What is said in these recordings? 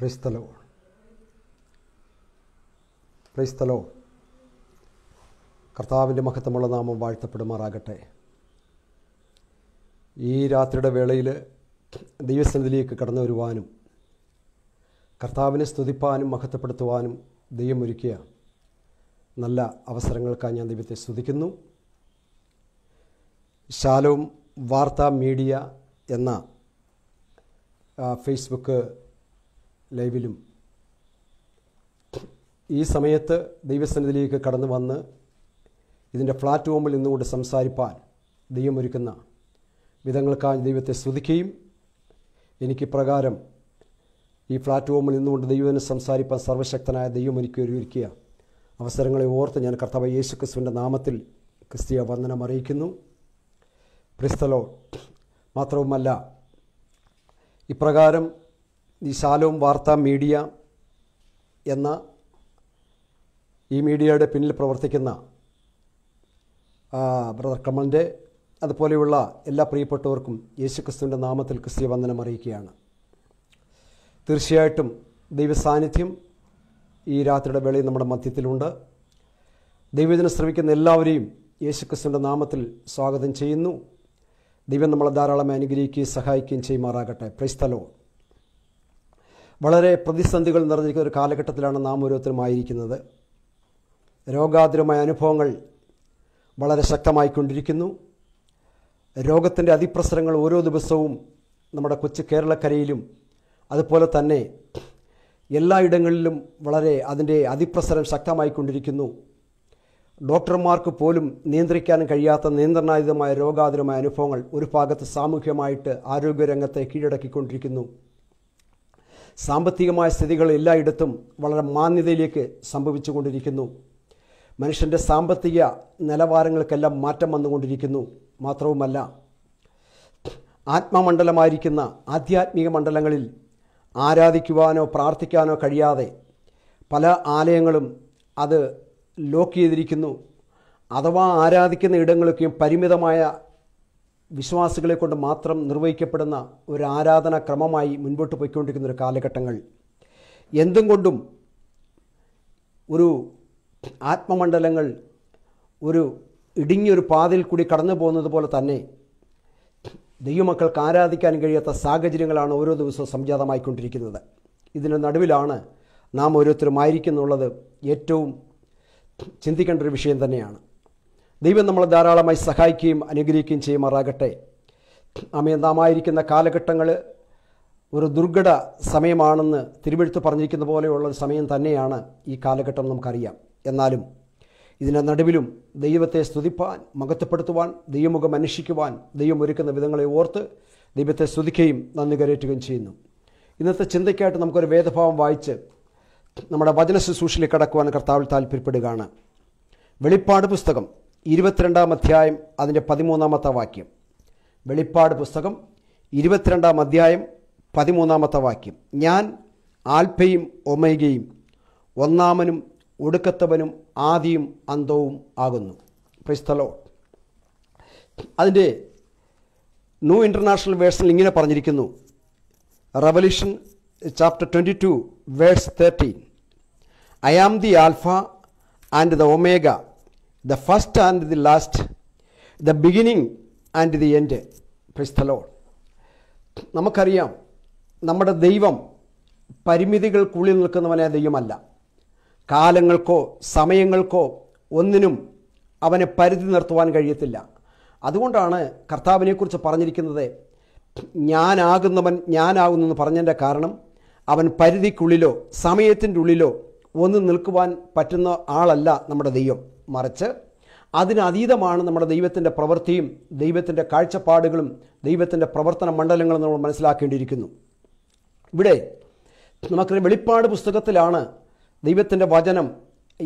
പ്രൈസ്തലോ പ്രൈസ്തലോ കർത്താവിൻ്റെ മഹത്വമുള്ള നാമം വാഴ്ത്തപ്പെടുമാറാകട്ടെ ഈ രാത്രിയുടെ വേളയിൽ ദൈവസന്നിധിയിലേക്ക് കടന്നു വരുവാനും കർത്താവിനെ സ്തുതിപ്പാനും മഹത്വപ്പെടുത്തുവാനും ദൈവം ഒരുക്കിയ നല്ല അവസരങ്ങൾക്കായി ഞാൻ ദൈവത്തെ സ്തുതിക്കുന്നു ശാലവും വാർത്താ മീഡിയ എന്ന ഫേസ്ബുക്ക് ലൈവിലും ഈ സമയത്ത് ദൈവസന്നിധിയിലേക്ക് കടന്നു വന്ന് ഇതിൻ്റെ പ്ലാറ്റ്ഫോമിൽ നിന്നുകൊണ്ട് സംസാരിപ്പാൻ ദൈവമൊരുക്കുന്ന വിധങ്ങൾക്കായി ദൈവത്തെ സ്തുതിക്കുകയും എനിക്ക് പ്രകാരം ഈ പ്ലാറ്റ്ഫോമിൽ നിന്നുകൊണ്ട് ദൈവത്തിന് സംസാരിപ്പാൻ സർവശക്തനായ ദൈവം എനിക്ക് ഒരുക്കിയ അവസരങ്ങളെ ഓർത്ത് ഞാൻ കർത്താവ് യേശു ക്രിസ്തുവിൻ്റെ നാമത്തിൽ ക്രിസ്തീയ വന്ദനം അറിയിക്കുന്നു ക്രിസ്തലോ മാത്രവുമല്ല ഇപ്രകാരം ദി ശാലോം വാർത്താ മീഡിയ എന്ന ഈ മീഡിയയുടെ പിന്നിൽ പ്രവർത്തിക്കുന്ന ബ്രദർ കമലിൻ്റെ അതുപോലെയുള്ള എല്ലാ പ്രിയപ്പെട്ടവർക്കും യേശുക്രിസ്തുവിൻ്റെ നാമത്തിൽ ക്രിസ്തീയ വന്ദനം അറിയിക്കുകയാണ് തീർച്ചയായിട്ടും ദൈവസാന്നിധ്യം ഈ രാത്രിയുടെ വേളയിൽ നമ്മുടെ മധ്യത്തിലുണ്ട് ദൈവജനം ശ്രമിക്കുന്ന എല്ലാവരെയും യേശുക്രിസ്തുവിൻ്റെ നാമത്തിൽ സ്വാഗതം ചെയ്യുന്നു ദൈവം നമ്മളെ ധാരാളം അനുഗ്രഹിക്കുകയും സഹായിക്കുകയും ചെയ്യുമാറാകട്ടെ പ്രൈസ്തലോൺ വളരെ പ്രതിസന്ധികൾ നിറഞ്ഞിരിക്കുന്ന ഒരു കാലഘട്ടത്തിലാണ് നാം ഓരോരുത്തരും ആയിരിക്കുന്നത് രോഗാതുരമായ അനുഭവങ്ങൾ വളരെ ശക്തമായിക്കൊണ്ടിരിക്കുന്നു രോഗത്തിൻ്റെ അതിപ്രസരങ്ങൾ ഓരോ ദിവസവും നമ്മുടെ കൊച്ചു കേരളക്കരയിലും അതുപോലെ തന്നെ എല്ലായിടങ്ങളിലും വളരെ അതിൻ്റെ അതിപ്രസരം ശക്തമായിക്കൊണ്ടിരിക്കുന്നു ഡോക്ടർമാർക്ക് പോലും നിയന്ത്രിക്കാനും കഴിയാത്ത നിയന്ത്രണാതീതമായ രോഗാതുരമായ അനുഭവങ്ങൾ ഒരു ഭാഗത്ത് സാമൂഹ്യമായിട്ട് ആരോഗ്യരംഗത്തെ കീഴടക്കിക്കൊണ്ടിരിക്കുന്നു സാമ്പത്തികമായ സ്ഥിതികൾ എല്ലായിടത്തും വളരെ മാന്യതയിലേക്ക് സംഭവിച്ചുകൊണ്ടിരിക്കുന്നു മനുഷ്യൻ്റെ സാമ്പത്തിക നിലവാരങ്ങൾക്കെല്ലാം മാറ്റം വന്നുകൊണ്ടിരിക്കുന്നു മാത്രവുമല്ല ആത്മമണ്ഡലമായിരിക്കുന്ന ആധ്യാത്മിക മണ്ഡലങ്ങളിൽ ആരാധിക്കുവാനോ പ്രാർത്ഥിക്കാനോ കഴിയാതെ പല ആലയങ്ങളും അത് ലോക്ക് ചെയ്തിരിക്കുന്നു അഥവാ ആരാധിക്കുന്ന ഇടങ്ങളൊക്കെയും പരിമിതമായ വിശ്വാസികളെ കൊണ്ട് മാത്രം നിർവഹിക്കപ്പെടുന്ന ഒരു ആരാധന ക്രമമായി മുൻപോട്ട് പോയിക്കൊണ്ടിരിക്കുന്ന ഒരു കാലഘട്ടങ്ങൾ എന്തും കൊണ്ടും ഒരു ആത്മമണ്ഡലങ്ങൾ ഒരു ഇടുങ്ങിയൊരു പാതയിൽ കൂടി കടന്നു പോകുന്നത് പോലെ തന്നെ ദൈവമക്കൾക്ക് ആരാധിക്കാൻ കഴിയാത്ത സാഹചര്യങ്ങളാണ് ഓരോ ദിവസവും സംജാതമായിക്കൊണ്ടിരിക്കുന്നത് ഇതിന് നടുവിലാണ് നാം ഓരോരുത്തരും ആയിരിക്കുന്നുള്ളത് ഏറ്റവും ചിന്തിക്കേണ്ട ഒരു വിഷയം തന്നെയാണ് ദൈവം നമ്മളെ ധാരാളമായി സഹായിക്കുകയും അനുഗ്രഹിക്കുകയും ചെയ്യുമാറാകട്ടെ അമ്മയെ നാമായിരിക്കുന്ന കാലഘട്ടങ്ങൾ ഒരു ദുർഘട സമയമാണെന്ന് തിരുവെഴുത്ത് പറഞ്ഞിരിക്കുന്ന പോലെയുള്ള ഒരു സമയം തന്നെയാണ് ഈ കാലഘട്ടം നമുക്കറിയാം എന്നാലും ഇതിൻ്റെ നടുവിലും ദൈവത്തെ സ്തുതിപ്പാൻ മകത്വപ്പെടുത്തുവാൻ ദൈവമുഖം അന്വേഷിക്കുവാൻ ദൈവം ഒരുക്കുന്ന വിധങ്ങളെ ഓർത്ത് ദൈവത്തെ സ്തുതിക്കുകയും നന്ദി കരയറ്റുകയും ചെയ്യുന്നു ഇന്നത്തെ ചിന്തയ്ക്കായിട്ട് നമുക്കൊരു വേദഭാവം വായിച്ച് നമ്മുടെ വചന ശുശ്രൂഷയിൽ കടക്കുവാൻ കർത്താവിൽ താല്പര്യപ്പെടുകയാണ് വെളിപ്പാട് പുസ്തകം ഇരുപത്തിരണ്ടാം അധ്യായം അതിൻ്റെ പതിമൂന്നാമത്തെ വാക്യം വെളിപ്പാട് പുസ്തകം ഇരുപത്തിരണ്ടാം അധ്യായം പതിമൂന്നാമത്തെ വാക്യം ഞാൻ ആൽഫയും ഒമേഗയും ഒന്നാമനും ഒടുക്കത്തവനും ആദിയും അന്തവും ആകുന്നു പ്രൈസ്തലോ അതിൻ്റെ ന്യൂ ഇൻ്റർനാഷണൽ വേഴ്സിൽ ഇങ്ങനെ പറഞ്ഞിരിക്കുന്നു revelation chapter twenty two verse thirteen I am the alpha and the omega the first and the last, the beginning and the end praise the lord നമുക്കറിയാം നമ്മുടെ ദൈവം പരിമിതികൾക്കുള്ളിൽ നിൽക്കുന്നവനെ ദൈവമല്ല കാലങ്ങൾക്കോ സമയങ്ങൾക്കോ ഒന്നിനും അവനെ പരിധി നിർത്തുവാൻ കഴിയത്തില്ല അതുകൊണ്ടാണ് കർത്താവിനെക്കുറിച്ച് പറഞ്ഞിരിക്കുന്നത് ഞാനാകുന്നവൻ ഞാനാകുന്നെന്ന് പറഞ്ഞതിൻ്റെ കാരണം അവൻ പരിധിക്കുള്ളിലോ സമയത്തിൻ്റെ ഉള്ളിലോ ഒന്നും നിൽക്കുവാൻ പറ്റുന്ന ആളല്ല നമ്മുടെ ദൈവം മറിച്ച് അതിനതീതമാണ് നമ്മുടെ ദൈവത്തിൻ്റെ പ്രവൃത്തിയും ദൈവത്തിൻ്റെ കാഴ്ചപ്പാടുകളും ദൈവത്തിൻ്റെ പ്രവർത്തന മണ്ഡലങ്ങളും നമ്മൾ മനസ്സിലാക്കേണ്ടിയിരിക്കുന്നു ഇവിടെ നമുക്ക് വെളിപ്പാട് പുസ്തകത്തിലാണ് ദൈവത്തിൻ്റെ വചനം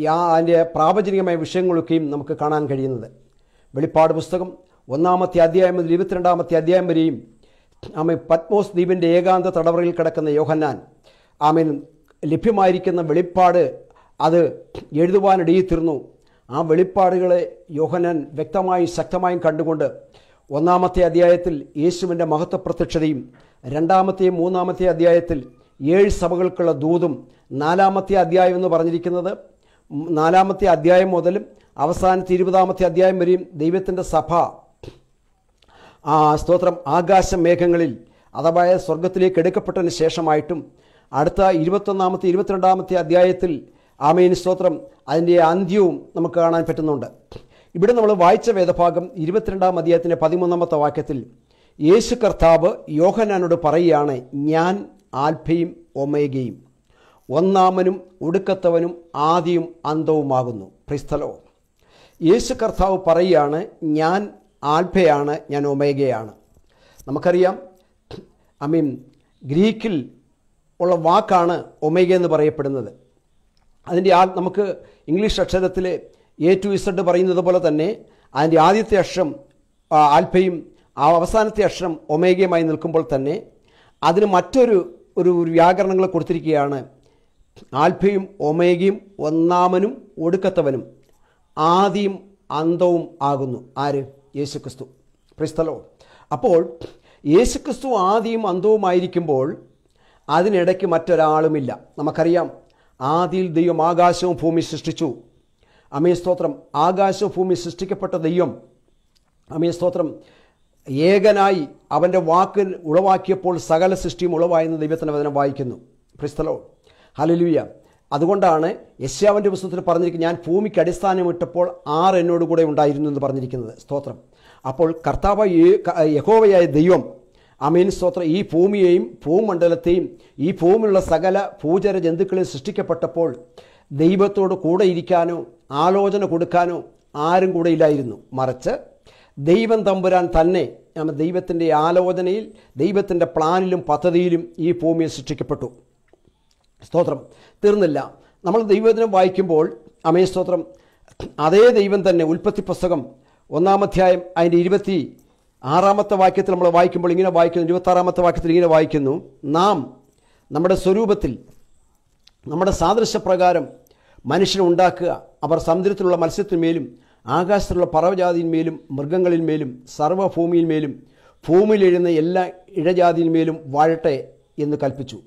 യാ അതിൻ്റെ പ്രാവചനികമായ വിഷയങ്ങളൊക്കെയും നമുക്ക് കാണാൻ കഴിയുന്നത് വെളിപ്പാട് പുസ്തകം ഒന്നാമത്തെ അധ്യായം മുതൽ ഇരുപത്തിരണ്ടാമത്തെ അധ്യായം വരെയും ആമേ പത്മോസ് ദ്വീപിൻ്റെ ഏകാന്ത തടവറയിൽ കിടക്കുന്ന യോഹന്നാൻ ആമീൻ ലഭ്യമായിരിക്കുന്ന വെളിപ്പാട് അത് എഴുതുവാനിടയിൽ തീർന്നു ആ വെളിപ്പാടുകളെ യോഹനൻ വ്യക്തമായും ശക്തമായും കണ്ടുകൊണ്ട് ഒന്നാമത്തെ അധ്യായത്തിൽ യേശുവിൻ്റെ മഹത്വ പ്രത്യക്ഷതയും രണ്ടാമത്തെയും മൂന്നാമത്തെ അധ്യായത്തിൽ ഏഴ് സഭകൾക്കുള്ള ദൂതും നാലാമത്തെ അധ്യായം എന്ന് പറഞ്ഞിരിക്കുന്നത് നാലാമത്തെ അധ്യായം മുതലും അവസാനത്തെ ഇരുപതാമത്തെ അധ്യായം വരെയും ദൈവത്തിൻ്റെ സഭ ആ സ്തോത്രം ആകാശ മേഘങ്ങളിൽ അഥവാ സ്വർഗത്തിലേക്ക് എടുക്കപ്പെട്ടതിന് ശേഷമായിട്ടും അടുത്ത ഇരുപത്തൊന്നാമത്തെ ഇരുപത്തിരണ്ടാമത്തെ അധ്യായത്തിൽ ആമേൻ സ്തോത്രം അതിൻ്റെ അന്ത്യവും നമുക്ക് കാണാൻ പറ്റുന്നുണ്ട് ഇവിടെ നമ്മൾ വായിച്ച വേദഭാഗം ഇരുപത്തിരണ്ടാം അധ്യായത്തിൻ്റെ പതിമൂന്നാമത്തെ വാക്യത്തിൽ യേശു കർത്താവ് യോഹനാനോട് പറയുകയാണ് ഞാൻ ആൽഫയും ഒമേഗയും ഒന്നാമനും ഒടുക്കത്തവനും ആദിയും അന്തവുമാകുന്നു ക്രിസ്തലോ യേശു കർത്താവ് പറയുകയാണ് ഞാൻ ആൽഫയാണ് ഞാൻ ഒമേഗയാണ് നമുക്കറിയാം ഐ മീൻ ഗ്രീക്കിൽ ഉള്ള വാക്കാണ് ഒമേഗ എന്ന് പറയപ്പെടുന്നത് അതിൻ്റെ ആ നമുക്ക് ഇംഗ്ലീഷ് അക്ഷരത്തിലെ എ ടു ഇസഡ് പറയുന്നത് പോലെ തന്നെ അതിൻ്റെ ആദ്യത്തെ അക്ഷരം ആൽഫയും ആ അവസാനത്തെ അക്ഷരം ഒമേഗയുമായി നിൽക്കുമ്പോൾ തന്നെ അതിന് മറ്റൊരു ഒരു വ്യാകരണങ്ങൾ കൊടുത്തിരിക്കുകയാണ് ആൽഫയും ഒമേഗയും ഒന്നാമനും ഒടുക്കത്തവനും ആദിയും അന്തവും ആകുന്നു ആര് യേശുക്രിസ്തു ക്രിസ്തലോ അപ്പോൾ യേശുക്രിസ്തു ആദിയും അന്തവുമായിരിക്കുമ്പോൾ അതിനിടയ്ക്ക് മറ്റൊരാളുമില്ല നമുക്കറിയാം ആദിയിൽ ദൈവം ആകാശവും ഭൂമി സൃഷ്ടിച്ചു അമേ സ്തോത്രം ആകാശവും ഭൂമി സൃഷ്ടിക്കപ്പെട്ട ദൈവം അമേ സ്തോത്രം ഏകനായി അവൻ്റെ വാക്ക് ഉളവാക്കിയപ്പോൾ സകല സൃഷ്ടിയും ഉളവായെന്ന് ദൈവത്തിൻ്റെ വചനം വായിക്കുന്നു ക്രിസ്തലോ ഹലലുയ അതുകൊണ്ടാണ് യശ്യാവിൻ്റെ പുസ്തകത്തിൽ പറഞ്ഞിരിക്കുന്നത് ഞാൻ ഭൂമിക്ക് അടിസ്ഥാനമിട്ടപ്പോൾ ആറ് എന്നോട് കൂടെ ഉണ്ടായിരുന്നു എന്ന് പറഞ്ഞിരിക്കുന്നത് സ്തോത്രം അപ്പോൾ കർത്താവ് യഹോവയായ ദൈവം അമീൻ സ്തോത്ര ഈ ഭൂമിയെയും ഭൂമണ്ഡലത്തെയും ഈ ഭൂമിയുള്ള സകല ഭൂചര ജന്തുക്കളെ സൃഷ്ടിക്കപ്പെട്ടപ്പോൾ ദൈവത്തോട് കൂടെ ഇരിക്കാനോ ആലോചന കൊടുക്കാനോ ആരും കൂടെ ഇല്ലായിരുന്നു മറിച്ച് ദൈവം തമ്പുരാൻ തന്നെ ദൈവത്തിൻ്റെ ആലോചനയിൽ ദൈവത്തിൻ്റെ പ്ലാനിലും പദ്ധതിയിലും ഈ ഭൂമിയെ സൃഷ്ടിക്കപ്പെട്ടു സ്തോത്രം തീർന്നില്ല നമ്മൾ ദൈവത്തിനെ വായിക്കുമ്പോൾ അമേ സ്തോത്രം അതേ ദൈവം തന്നെ ഉൽപ്പത്തി പുസ്തകം ഒന്നാം അതിൻ്റെ ഇരുപത്തി ആറാമത്തെ വാക്യത്തിൽ നമ്മൾ വായിക്കുമ്പോൾ ഇങ്ങനെ വായിക്കുന്നു ഇരുപത്താറാമത്തെ വാക്യത്തിൽ ഇങ്ങനെ വായിക്കുന്നു നാം നമ്മുടെ സ്വരൂപത്തിൽ നമ്മുടെ സാദൃശ്യപ്രകാരം മനുഷ്യനെ ഉണ്ടാക്കുക അവർ സമുദ്രത്തിലുള്ള മത്സ്യത്തിന്മേലും ആകാശത്തിലുള്ള പറവജാതിന്മേലും മൃഗങ്ങളിന്മേലും സർവ്വഭൂമിയിന്മേലും ഭൂമിയിൽ എഴുന്ന എല്ലാ ഇഴജാതിന്മേലും വാഴട്ടെ എന്ന് കൽപ്പിച്ചു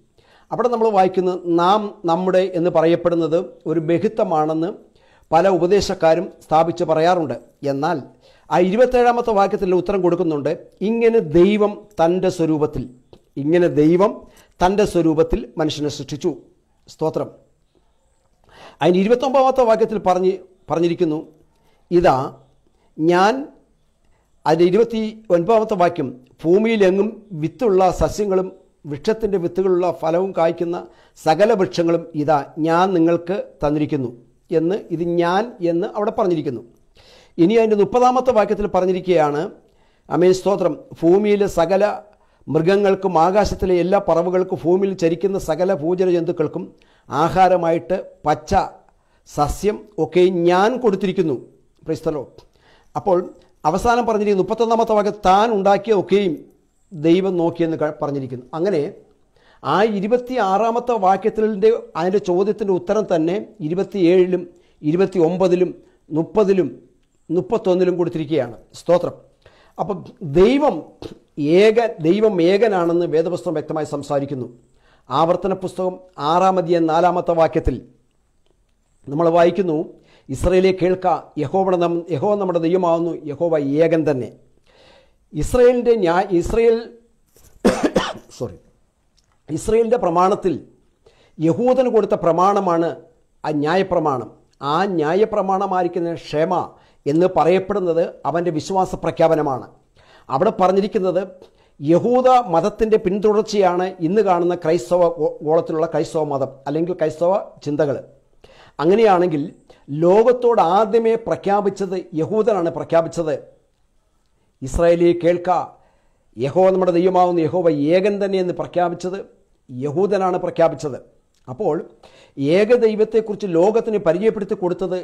അവിടെ നമ്മൾ വായിക്കുന്നത് നാം നമ്മുടെ എന്ന് പറയപ്പെടുന്നത് ഒരു ബഹിത്വമാണെന്ന് പല ഉപദേശക്കാരും സ്ഥാപിച്ച് പറയാറുണ്ട് എന്നാൽ ആ ഇരുപത്തേഴാമത്തെ വാക്യത്തിൽ ഉത്തരം കൊടുക്കുന്നുണ്ട് ഇങ്ങനെ ദൈവം തൻ്റെ സ്വരൂപത്തിൽ ഇങ്ങനെ ദൈവം തൻ്റെ സ്വരൂപത്തിൽ മനുഷ്യനെ സൃഷ്ടിച്ചു സ്തോത്രം അതിന് ഇരുപത്തൊമ്പതാമത്തെ വാക്യത്തിൽ പറഞ്ഞ് പറഞ്ഞിരിക്കുന്നു ഇതാ ഞാൻ അതിൻ്റെ ഇരുപത്തി ഒൻപതാമത്തെ വാക്യം ഭൂമിയിലെങ്ങും വിത്തുള്ള സസ്യങ്ങളും വൃക്ഷത്തിൻ്റെ വിത്തുകളുള്ള ഫലവും കായ്ക്കുന്ന സകല വൃക്ഷങ്ങളും ഇതാ ഞാൻ നിങ്ങൾക്ക് തന്നിരിക്കുന്നു എന്ന് ഇത് ഞാൻ എന്ന് അവിടെ പറഞ്ഞിരിക്കുന്നു ഇനി അതിൻ്റെ മുപ്പതാമത്തെ വാക്യത്തിൽ പറഞ്ഞിരിക്കുകയാണ് അമേ സ്തോത്രം ഭൂമിയിലെ സകല മൃഗങ്ങൾക്കും ആകാശത്തിലെ എല്ലാ പറവുകൾക്കും ഭൂമിയിൽ ചരിക്കുന്ന സകല ഭൂജല ജന്തുക്കൾക്കും ആഹാരമായിട്ട് പച്ച സസ്യം ഒക്കെ ഞാൻ കൊടുത്തിരിക്കുന്നു പ്രിസ്തലോ അപ്പോൾ അവസാനം പറഞ്ഞിരിക്കുന്നു മുപ്പത്തൊന്നാമത്തെ വാക്യം താൻ ഉണ്ടാക്കിയ ഒക്കെയും ദൈവം നോക്കിയെന്ന് പറഞ്ഞിരിക്കുന്നു അങ്ങനെ ആ ഇരുപത്തി ആറാമത്തെ വാക്യത്തിൻ്റെ അതിൻ്റെ ചോദ്യത്തിൻ്റെ ഉത്തരം തന്നെ ഇരുപത്തിയേഴിലും ഇരുപത്തി ഒമ്പതിലും മുപ്പതിലും മുപ്പത്തൊന്നിലും കൊടുത്തിരിക്കുകയാണ് സ്തോത്രം അപ്പം ദൈവം ഏക ദൈവം ഏകനാണെന്ന് വേദപുസ്തകം വ്യക്തമായി സംസാരിക്കുന്നു ആവർത്തന പുസ്തകം ആറാമതിയ നാലാമത്തെ വാക്യത്തിൽ നമ്മൾ വായിക്കുന്നു ഇസ്രയേലെ കേൾക്ക യഹോവടെ നം യഹോ നമ്മുടെ ദൈവമാവുന്നു യഹോവ ഏകൻ തന്നെ ഇസ്രയേലിൻ്റെ ന്യായ ഇസ്രയേൽ സോറി ഇസ്രയേലിൻ്റെ പ്രമാണത്തിൽ യഹൂദന് കൊടുത്ത പ്രമാണമാണ് ആ ന്യായപ്രമാണം ആ ന്യായപ്രമാണമായിരിക്കുന്ന ക്ഷേമ എന്ന് പറയപ്പെടുന്നത് അവൻ്റെ വിശ്വാസ പ്രഖ്യാപനമാണ് അവിടെ പറഞ്ഞിരിക്കുന്നത് യഹൂദ മതത്തിൻ്റെ പിന്തുടർച്ചയാണ് ഇന്ന് കാണുന്ന ക്രൈസ്തവ ഗോളത്തിലുള്ള ക്രൈസ്തവ മതം അല്ലെങ്കിൽ ക്രൈസ്തവ ചിന്തകൾ അങ്ങനെയാണെങ്കിൽ ലോകത്തോട് ആദ്യമേ പ്രഖ്യാപിച്ചത് യഹൂദനാണ് പ്രഖ്യാപിച്ചത് ഇസ്രായേലി കേൾക്ക യഹോ നമ്മുടെ ദൈവമാവുന്ന യഹോവ ഏകൻ തന്നെ എന്ന് പ്രഖ്യാപിച്ചത് യഹൂദനാണ് പ്രഖ്യാപിച്ചത് അപ്പോൾ ഏകദൈവത്തെക്കുറിച്ച് ലോകത്തിന് പരിചയപ്പെടുത്തി കൊടുത്തത്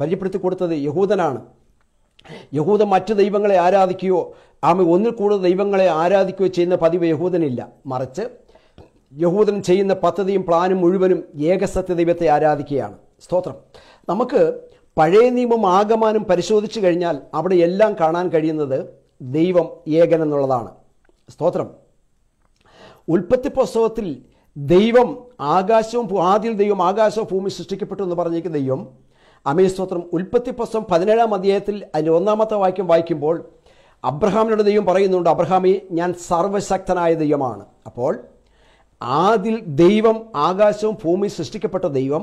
പരിചയപ്പെടുത്തി കൊടുത്തത് യഹൂദനാണ് യഹൂദ മറ്റ് ദൈവങ്ങളെ ആരാധിക്കുകയോ ആമ ഒന്നിൽ കൂടുതൽ ദൈവങ്ങളെ ആരാധിക്കുകയോ ചെയ്യുന്ന പതിവ് യഹൂദനില്ല മറിച്ച് യഹൂദൻ ചെയ്യുന്ന പദ്ധതിയും പ്ലാനും മുഴുവനും ഏകസത്യ ദൈവത്തെ ആരാധിക്കുകയാണ് സ്തോത്രം നമുക്ക് പഴയ നിയമം ആഗമാനം പരിശോധിച്ചു കഴിഞ്ഞാൽ അവിടെ എല്ലാം കാണാൻ കഴിയുന്നത് ദൈവം ഏകൻ എന്നുള്ളതാണ് സ്തോത്രം ഉൽപ്പത്തി പുസ്തകത്തിൽ ദൈവം ആകാശവും ആദ്യം ദൈവം ആകാശവും ഭൂമി സൃഷ്ടിക്കപ്പെട്ടു എന്ന് പറഞ്ഞിരിക്കുന്ന ദൈവം അമീ സ്തോത്രം ഉൽപ്പത്തി പുസ്തകം പതിനേഴാം അധ്യായത്തിൽ അതിൻ്റെ ഒന്നാമത്തെ വാക്യം വായിക്കുമ്പോൾ അബ്രഹാമിനോട് ദൈവം പറയുന്നുണ്ട് അബ്രഹാമി ഞാൻ സർവശക്തനായ ദൈവമാണ് അപ്പോൾ ആദിൽ ദൈവം ആകാശവും ഭൂമി സൃഷ്ടിക്കപ്പെട്ട ദൈവം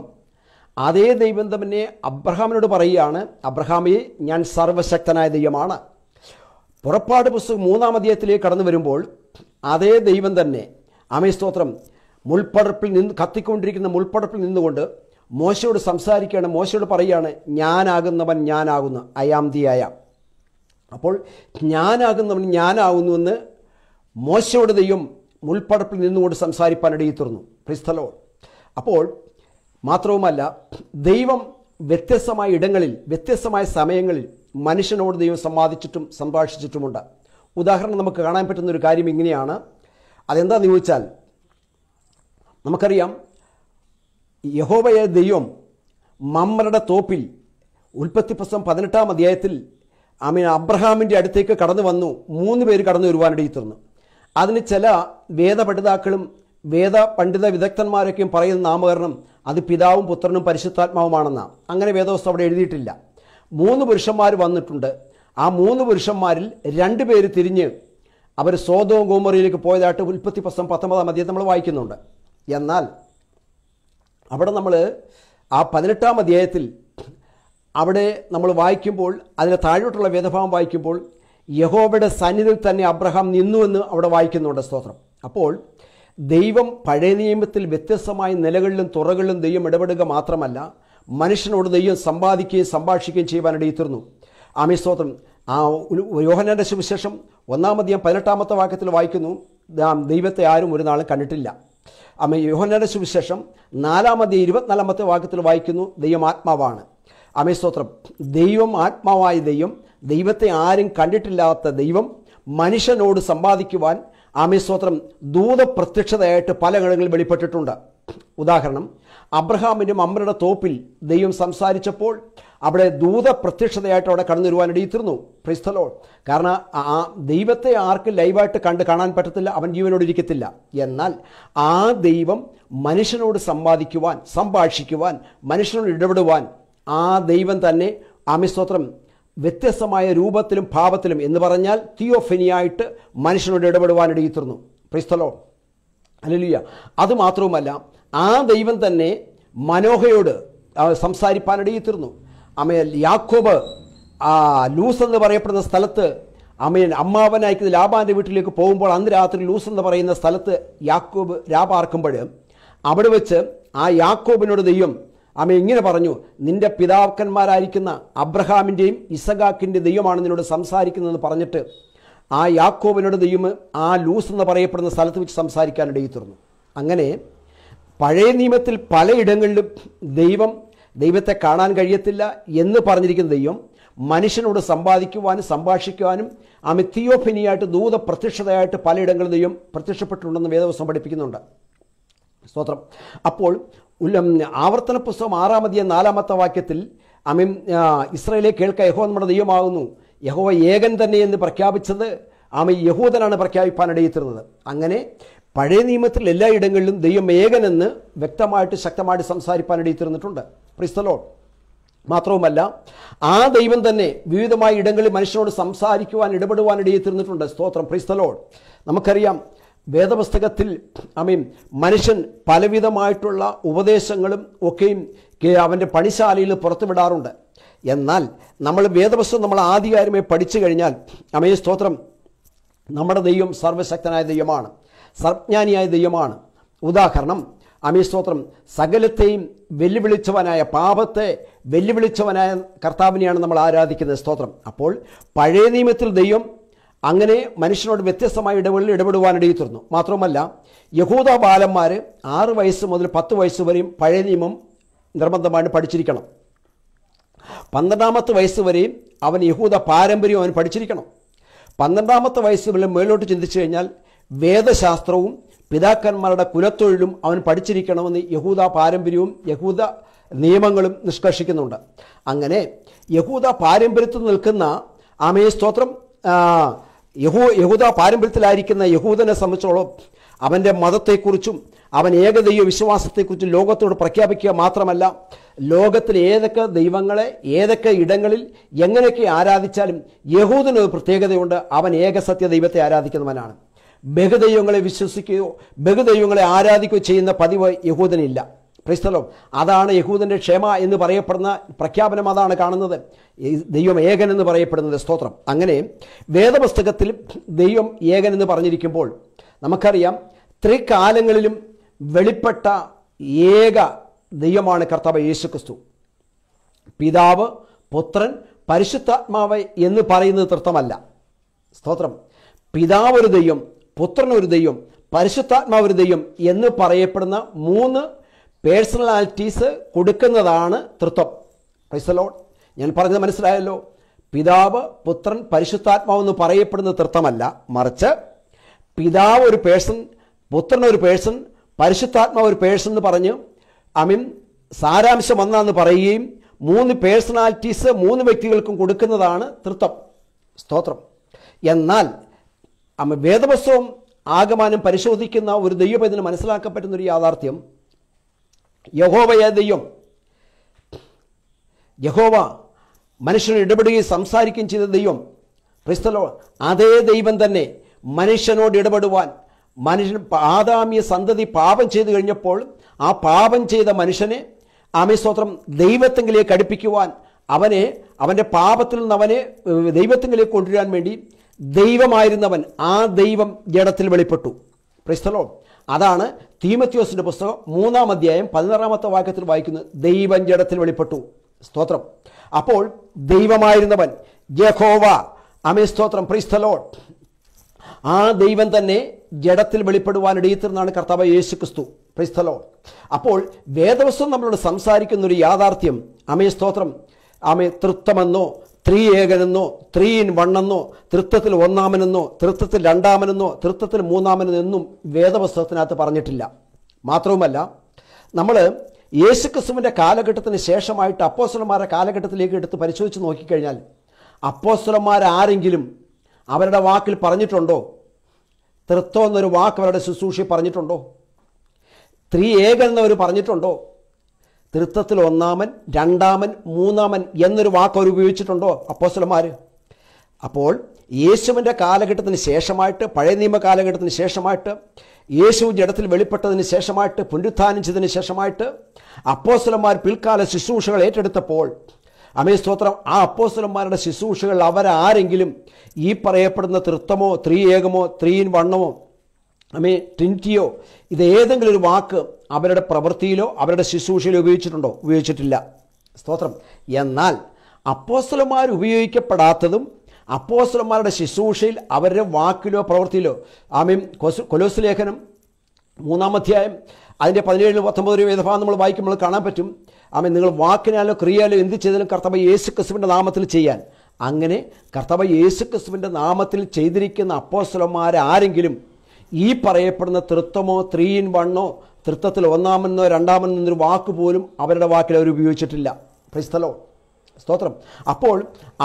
അതേ ദൈവം തന്നെ അബ്രഹാമിനോട് പറയുകയാണ് അബ്രഹാമി ഞാൻ സർവശക്തനായ ദൈവമാണ് പുറപ്പാട് പുസ്തകം മൂന്നാം അധ്യായത്തിലേക്ക് കടന്നു വരുമ്പോൾ അതേ ദൈവം തന്നെ അമേ സ്തോത്രം മുൾപ്പടപ്പിൽ നിന്ന് കത്തിക്കൊണ്ടിരിക്കുന്ന മുൾപ്പടപ്പിൽ നിന്നുകൊണ്ട് മോശയോട് സംസാരിക്കുകയാണ് മോശയോട് പറയുകയാണ് ഞാനാകുന്നവൻ ഞാനാകുന്നു അയാം ദി അയാം അപ്പോൾ ഞാനാകുന്നവൻ ഞാനാകുന്നുവെന്ന് മോശയോട് ദൈവം മുൾപ്പടപ്പിൽ നിന്നുകൊണ്ട് സംസാരിപ്പാനിടയിൽ തുറന്നു ക്രിസ്തലോ അപ്പോൾ മാത്രവുമല്ല ദൈവം വ്യത്യസ്തമായ ഇടങ്ങളിൽ വ്യത്യസ്തമായ സമയങ്ങളിൽ മനുഷ്യനോട് ദൈവം സംവാദിച്ചിട്ടും സംഭാഷിച്ചിട്ടുമുണ്ട് ഉദാഹരണം നമുക്ക് കാണാൻ പറ്റുന്ന ഒരു കാര്യം ഇങ്ങനെയാണ് അതെന്താണെന്ന് ചോദിച്ചാൽ നമുക്കറിയാം യഹോവയ ദൈവം മമ്മരുടെ തോപ്പിൽ ഉൽപ്പത്തി പുസ്തകം പതിനെട്ടാം അധ്യായത്തിൽ ആമീൻ അബ്രഹാമിൻ്റെ അടുത്തേക്ക് കടന്നു വന്നു മൂന്ന് പേര് കടന്നു വരുവാനിടയിൽ തീർന്നു അതിന് ചില വേദപഠിതാക്കളും വേദ പണ്ഡിത വിദഗ്ധന്മാരൊക്കെയും പറയുന്ന നാമകരണം അത് പിതാവും പുത്രനും പരിശുദ്ധാത്മാവുമാണെന്നാണ് അങ്ങനെ വേദവസ്ഥ അവിടെ എഴുതിയിട്ടില്ല മൂന്ന് പുരുഷന്മാർ വന്നിട്ടുണ്ട് ആ മൂന്ന് പുരുഷന്മാരിൽ രണ്ട് പേര് തിരിഞ്ഞ് അവർ സ്വതവും ഗോമറിയിലേക്ക് പോയതായിട്ട് ഉൽപ്പത്തി പുസ്തകം പത്തൊമ്പതാം അധ്യയം നമ്മൾ വായിക്കുന്നുണ്ട് എന്നാൽ അവിടെ നമ്മൾ ആ പതിനെട്ടാം അധ്യായത്തിൽ അവിടെ നമ്മൾ വായിക്കുമ്പോൾ അതിന് താഴോട്ടുള്ള വേദഭാവം വായിക്കുമ്പോൾ യഹോബയുടെ സന്നിധിയിൽ തന്നെ അബ്രഹാം നിന്നുവെന്ന് അവിടെ വായിക്കുന്നുണ്ട് സ്തോത്രം അപ്പോൾ ദൈവം പഴയ നിയമത്തിൽ വ്യത്യസ്തമായ നിലകളിലും തുറകളിലും ദൈവം ഇടപെടുക മാത്രമല്ല മനുഷ്യനോട് ദൈവം സമ്പാദിക്കുകയും സംഭാഷിക്കുകയും ചെയ്യുവാനിടയിത്തീർന്നു തീർന്നു ആമി സ്തോത്രം ആ യോഹനാന്റെ സുവിശേഷം ഒന്നാമധ്യം പതിനെട്ടാമത്തെ വാക്യത്തിൽ വായിക്കുന്നു ദൈവത്തെ ആരും ഒരു നാളും കണ്ടിട്ടില്ല അമ്മ യോഹനയുടെ സുവിശേഷം നാലാമത്തെ ഇരുപത്തിനാലാമത്തെ വാക്യത്തിൽ വായിക്കുന്നു ദൈവം ആത്മാവാണ് അമ്മ സ്തോത്രം ദൈവം ആത്മാവായ ദൈവം ദൈവത്തെ ആരും കണ്ടിട്ടില്ലാത്ത ദൈവം മനുഷ്യനോട് സംവാദിക്കുവാൻ ആമേസ്തോത്രം ദൂത പ്രത്യക്ഷതയായിട്ട് പല ഘടകങ്ങളിൽ വെളിപ്പെട്ടിട്ടുണ്ട് ഉദാഹരണം അബ്രഹാമിൻ്റെ അമ്മയുടെ തോപ്പിൽ ദൈവം സംസാരിച്ചപ്പോൾ അവിടെ ദൂത പ്രത്യക്ഷതയായിട്ട് അവിടെ കടന്നു വരുവാൻ തീർന്നു പ്രിസ്തലോ കാരണം ആ ദൈവത്തെ ആർക്ക് ലൈവായിട്ട് കണ്ട് കാണാൻ പറ്റത്തില്ല അവൻ ജീവനോട് ഇരിക്കത്തില്ല എന്നാൽ ആ ദൈവം മനുഷ്യനോട് സംവാദിക്കുവാൻ സംഭാഷിക്കുവാൻ മനുഷ്യനോട് ഇടപെടുവാൻ ആ ദൈവം തന്നെ അമിസ്തോത്രം വ്യത്യസ്തമായ രൂപത്തിലും ഭാവത്തിലും എന്ന് പറഞ്ഞാൽ തിയോഫെനിയായിട്ട് മനുഷ്യനോട് ഇടപെടുവാനിടയിൽ തീർന്നു പ്രിസ്തലോ അത് അതുമാത്രവുമല്ല ആ ദൈവം തന്നെ മനോഹയോട് സംസാരിപ്പാനിടയിൽ തീർന്നു അമ്മയൻ യാക്കോബ് ആ ലൂസ് എന്ന് പറയപ്പെടുന്ന സ്ഥലത്ത് അമ്മയൻ അമ്മാവനായിക്കുന്ന ലാബാൻ്റെ വീട്ടിലേക്ക് പോകുമ്പോൾ അന്ന് രാത്രി ലൂസ് എന്ന് പറയുന്ന സ്ഥലത്ത് യാക്കോബ് രാപാർക്കുമ്പോൾ അവിടെ വെച്ച് ആ യാക്കോബിനോട് ദൈവം അമ്മ ഇങ്ങനെ പറഞ്ഞു നിന്റെ പിതാക്കന്മാരായിരിക്കുന്ന അബ്രഹാമിൻ്റെയും ഇസഖാക്കിൻ്റെ ദൈവമാണ് നിന്നോട് സംസാരിക്കുന്നതെന്ന് പറഞ്ഞിട്ട് ആ യാക്കോബിനോട് ദൈവം ആ ലൂസ് എന്ന് പറയപ്പെടുന്ന സ്ഥലത്ത് വെച്ച് സംസാരിക്കാൻ ഇടയിൽ തീർന്നു അങ്ങനെ പഴയ നിയമത്തിൽ പലയിടങ്ങളിലും ദൈവം ദൈവത്തെ കാണാൻ കഴിയത്തില്ല എന്ന് പറഞ്ഞിരിക്കുന്ന ദൈവം മനുഷ്യനോട് സമ്പാദിക്കുവാനും സംഭാഷിക്കുവാനും അമിത്തിയോഫിനിയായിട്ട് ദൂത പ്രത്യക്ഷതയായിട്ട് പലയിടങ്ങളിൽ ദൈവം പ്രത്യക്ഷപ്പെട്ടിട്ടുണ്ടെന്ന് വേദവസം പഠിപ്പിക്കുന്നുണ്ട് സ്തോത്രം അപ്പോൾ ആവർത്തന പുസ്തകം ആറാമതിയ നാലാമത്തെ വാക്യത്തിൽ അമിം ഇസ്രയേലെ കേൾക്കുക യഹോ നമ്മുടെ ദൈവമാകുന്നു യഹോ ഏകൻ തന്നെ എന്ന് പ്രഖ്യാപിച്ചത് ആമി യഹൂദനാണ് പ്രഖ്യാപിപ്പാൻ ഇടയിത്തരുന്നത് അങ്ങനെ പഴയ നിയമത്തിൽ എല്ലായിടങ്ങളിലും ദൈവം ഏകനെന്ന് വ്യക്തമായിട്ട് ശക്തമായിട്ട് സംസാരിപ്പാൻ ഇടയിത്തരുന്നിട്ടുണ്ട് പ്രിസ്തലോൺ മാത്രവുമല്ല ആ ദൈവം തന്നെ വിവിധമായ ഇടങ്ങളിൽ മനുഷ്യനോട് സംസാരിക്കുവാൻ ഇടപെടുവാൻ ഇടയിൽ തീർന്നിട്ടുണ്ട് സ്തോത്രം പ്രിസ്തലോൺ നമുക്കറിയാം വേദപുസ്തകത്തിൽ ഐ മീൻ മനുഷ്യൻ പലവിധമായിട്ടുള്ള ഉപദേശങ്ങളും ഒക്കെയും അവൻ്റെ പണിശാലയിൽ പുറത്തുവിടാറുണ്ട് എന്നാൽ നമ്മൾ വേദപുസ്തകം നമ്മൾ ആധികാരമായി പഠിച്ചു കഴിഞ്ഞാൽ അമയ സ്തോത്രം നമ്മുടെ ദൈവം സർവശക്തനായ ദൈവമാണ് സർജ്ഞാനിയായ ദൈവമാണ് ഉദാഹരണം അമീ സ്തോത്രം സകലത്തെയും വെല്ലുവിളിച്ചവനായ പാപത്തെ വെല്ലുവിളിച്ചവനായ കർത്താവിനെയാണ് നമ്മൾ ആരാധിക്കുന്നത് സ്തോത്രം അപ്പോൾ പഴയ നിയമത്തിൽ ദൈവം അങ്ങനെ മനുഷ്യനോട് വ്യത്യസ്തമായ ഇടവേളയിൽ ഇടപെടുവാനിടയിൽ തീർന്നു മാത്രമല്ല യഹൂദ ബാലന്മാർ ആറ് വയസ്സ് മുതൽ പത്ത് വയസ്സ് വരെയും പഴയ നിയമം നിർബന്ധമായിട്ട് പഠിച്ചിരിക്കണം പന്ത്രണ്ടാമത്തെ വയസ്സ് വരെയും അവൻ യഹൂദ പാരമ്പര്യം അവൻ പഠിച്ചിരിക്കണം പന്ത്രണ്ടാമത്തെ വയസ്സ് മുതൽ മേലോട്ട് ചിന്തിച്ചു കഴിഞ്ഞാൽ വേദശാസ്ത്രവും പിതാക്കന്മാരുടെ കുലത്തൊഴിലും അവൻ പഠിച്ചിരിക്കണമെന്ന് യഹൂദ പാരമ്പര്യവും യഹൂദ നിയമങ്ങളും നിഷ്കർഷിക്കുന്നുണ്ട് അങ്ങനെ യഹൂദ പാരമ്പര്യത്തിൽ നിൽക്കുന്ന ആമയ സ്തോത്രം യഹൂ യഹൂദ പാരമ്പര്യത്തിലായിരിക്കുന്ന യഹൂദനെ സംബന്ധിച്ചോളം അവൻ്റെ മതത്തെക്കുറിച്ചും അവൻ ഏകദൈവ വിശ്വാസത്തെക്കുറിച്ചും ലോകത്തോട് പ്രഖ്യാപിക്കുക മാത്രമല്ല ലോകത്തിൽ ഏതൊക്കെ ദൈവങ്ങളെ ഏതൊക്കെ ഇടങ്ങളിൽ എങ്ങനെയൊക്കെ ആരാധിച്ചാലും യഹൂദിനൊരു പ്രത്യേകതയുണ്ട് അവൻ ഏകസത്യ ദൈവത്തെ ആരാധിക്കുന്നവനാണ് ബഹുദൈവങ്ങളെ വിശ്വസിക്കുകയോ ബഹുദൈവങ്ങളെ ആരാധിക്കുകയോ ചെയ്യുന്ന പതിവ് യഹൂദനില്ല പ്രസ്തലോ അതാണ് യഹൂദൻ്റെ ക്ഷേമ എന്ന് പറയപ്പെടുന്ന പ്രഖ്യാപനം അതാണ് കാണുന്നത് ദൈവം ഏകൻ എന്ന് പറയപ്പെടുന്നത് സ്തോത്രം അങ്ങനെ വേദപുസ്തകത്തിൽ ദൈവം ഏകൻ എന്ന് പറഞ്ഞിരിക്കുമ്പോൾ നമുക്കറിയാം ത്രികാലങ്ങളിലും വെളിപ്പെട്ട ഏക ദൈവമാണ് കർത്താവ് യേശുക്രിസ്തു പിതാവ് പുത്രൻ പരിശുദ്ധാത്മാവ് എന്ന് പറയുന്നത് തൃത്തമല്ല സ്തോത്രം പിതാവ് ഒരു ദൈവം പുത്രൻ ഒരു ദൈവം പരിശുദ്ധാത്മാവ് ഒരു ദൈവം എന്ന് പറയപ്പെടുന്ന മൂന്ന് പേഴ്സണാലിറ്റീസ് കൊടുക്കുന്നതാണ് തൃത്വം പ്രൈസലോഡ് ഞാൻ പറഞ്ഞത് മനസ്സിലായല്ലോ പിതാവ് പുത്രൻ പരിശുദ്ധാത്മാവ് എന്ന് പറയപ്പെടുന്ന തൃത്വമല്ല മറിച്ച് പിതാവ് ഒരു പേഴ്സൺ പുത്രൻ ഒരു പേഴ്സൺ പരിശുദ്ധാത്മാവ് ഒരു പേഴ്സൺ എന്ന് പറഞ്ഞ് അമിൻ സാരാംശം വന്നാന്ന് പറയുകയും മൂന്ന് പേഴ്സണാലിറ്റീസ് മൂന്ന് വ്യക്തികൾക്കും കൊടുക്കുന്നതാണ് തൃത്വം സ്തോത്രം എന്നാൽ അമ്മ വേദപുസ്തകം ആകമാനം പരിശോധിക്കുന്ന ഒരു ദൈവപൈതന് മനസ്സിലാക്കാൻ ഒരു യാഥാർത്ഥ്യം യഹോവയ ദൈവം യഹോവ മനുഷ്യനെ ഇടപെടുകയും സംസാരിക്കുകയും ചെയ്ത ദൈവം ക്രിസ്തലോ അതേ ദൈവം തന്നെ മനുഷ്യനോട് ഇടപെടുവാൻ മനുഷ്യൻ ആദാമിയ സന്തതി പാപം ചെയ്തു കഴിഞ്ഞപ്പോൾ ആ പാപം ചെയ്ത മനുഷ്യനെ ആമേസ്തോത്രം ദൈവത്തെങ്കിലേക്ക് അടുപ്പിക്കുവാൻ അവനെ അവൻ്റെ പാപത്തിൽ നിന്ന് അവനെ ദൈവത്തെങ്കിലേക്ക് കൊണ്ടുവരാൻ വേണ്ടി ദൈവമായിരുന്നവൻ ആ ദൈവം ജഡത്തിൽ വെളിപ്പെട്ടു പ്രിസ്തലോ അതാണ് തീമത്യോസിൻ്റെ പുസ്തകം മൂന്നാം അധ്യായം പതിനാറാമത്തെ വാക്യത്തിൽ വായിക്കുന്നത് ദൈവം ജഡത്തിൽ വെളിപ്പെട്ടു സ്തോത്രം അപ്പോൾ ദൈവമായിരുന്നവൻ ജഹോവ അമേ സ്തോത്രം പ്രിസ്തലോ ആ ദൈവം തന്നെ ജഡത്തിൽ വെളിപ്പെടുവാൻ ഇടയിത്തിരുന്നാണ് കർത്താവ് യേശു ക്രിസ്തു പ്രിസ്തലോ അപ്പോൾ വേദവസ്വം നമ്മളോട് സംസാരിക്കുന്ന ഒരു യാഥാർത്ഥ്യം അമേ സ്തോത്രം ആമേ തൃത്വമെന്നോ ഏകനെന്നോ ത്രീ ഇൻ വണ്ണെന്നോ തൃത്വത്തിൽ ഒന്നാമനെന്നോ തൃത്വത്തിൽ രണ്ടാമനെന്നോ തൃത്വത്തിൽ മൂന്നാമനെന്നും വേദപുസ്തകത്തിനകത്ത് പറഞ്ഞിട്ടില്ല മാത്രവുമല്ല നമ്മൾ യേശുക്രിസ്തുവിൻ്റെ കാലഘട്ടത്തിന് ശേഷമായിട്ട് അപ്പോസ്വലന്മാരുടെ കാലഘട്ടത്തിലേക്ക് എടുത്ത് പരിശോധിച്ച് നോക്കിക്കഴിഞ്ഞാൽ അപ്പോസ്വലന്മാരാരെങ്കിലും അവരുടെ വാക്കിൽ പറഞ്ഞിട്ടുണ്ടോ തൃത്വം എന്നൊരു വാക്ക് അവരുടെ ശുശ്രൂഷയിൽ പറഞ്ഞിട്ടുണ്ടോ ത്രീ ഏകൻ എന്നവർ പറഞ്ഞിട്ടുണ്ടോ തൃത്വത്തിൽ ഒന്നാമൻ രണ്ടാമൻ മൂന്നാമൻ എന്നൊരു വാക്ക് അവർ ഉപയോഗിച്ചിട്ടുണ്ടോ അപ്പോസ്റ്റലന്മാർ അപ്പോൾ യേശുവിൻ്റെ കാലഘട്ടത്തിന് ശേഷമായിട്ട് പഴയ നിയമ കാലഘട്ടത്തിന് ശേഷമായിട്ട് യേശു ജഡത്തിൽ വെളിപ്പെട്ടതിന് ശേഷമായിട്ട് പുനരുത്ഥാനിച്ചതിന് ശേഷമായിട്ട് അപ്പോസ്റ്റലന്മാർ പിൽക്കാല ശുശ്രൂഷകൾ ഏറ്റെടുത്തപ്പോൾ അമേ സ്തോത്രം ആ അപ്പോസ്റ്റലന്മാരുടെ ശുശ്രൂഷകൾ അവരാരെങ്കിലും ഈ പറയപ്പെടുന്ന തൃത്വമോ ത്രീ ഏകമോ ത്രീയിൻ വണ്ണമോ അമേ ട്രിനിറ്റിയോ ഇത് ഏതെങ്കിലും ഒരു വാക്ക് അവരുടെ പ്രവൃത്തിയിലോ അവരുടെ ശുശ്രൂഷയിലോ ഉപയോഗിച്ചിട്ടുണ്ടോ ഉപയോഗിച്ചിട്ടില്ല സ്തോത്രം എന്നാൽ അപ്പോസ്തലന്മാർ ഉപയോഗിക്കപ്പെടാത്തതും അപ്പോസ്തലന്മാരുടെ ശുശ്രൂഷയിൽ അവരുടെ വാക്കിലോ പ്രവൃത്തിയിലോ ആമീൻ കൊലോസ് ലേഖനം മൂന്നാം അധ്യായം അതിൻ്റെ പതിനേഴിലും പത്തൊമ്പത് വേദഭാഗം നമ്മൾ വായിക്കുമ്പോൾ കാണാൻ പറ്റും ആമേ നിങ്ങൾ വാക്കിനാലോ ക്രിയാലോ എന്ത് ചെയ്താലും കർത്തവ യേശു ക്രിസ്തുവിൻ്റെ നാമത്തിൽ ചെയ്യാൻ അങ്ങനെ കർത്തവ യേശു ക്രിസ്തുവിൻ്റെ നാമത്തിൽ ചെയ്തിരിക്കുന്ന അപ്പോസ്തലന്മാരാരെങ്കിലും ഈ പറയപ്പെടുന്ന തൃത്വമോ ത്രീ ഇൻ വണ്ണോ തൃത്വത്തിൽ ഒന്നാമെന്നോ രണ്ടാമെന്നൊരു വാക്ക് പോലും അവരുടെ വാക്കിൽ അവർ ഉപയോഗിച്ചിട്ടില്ല പ്രൈസ്തലോ സ്തോത്രം അപ്പോൾ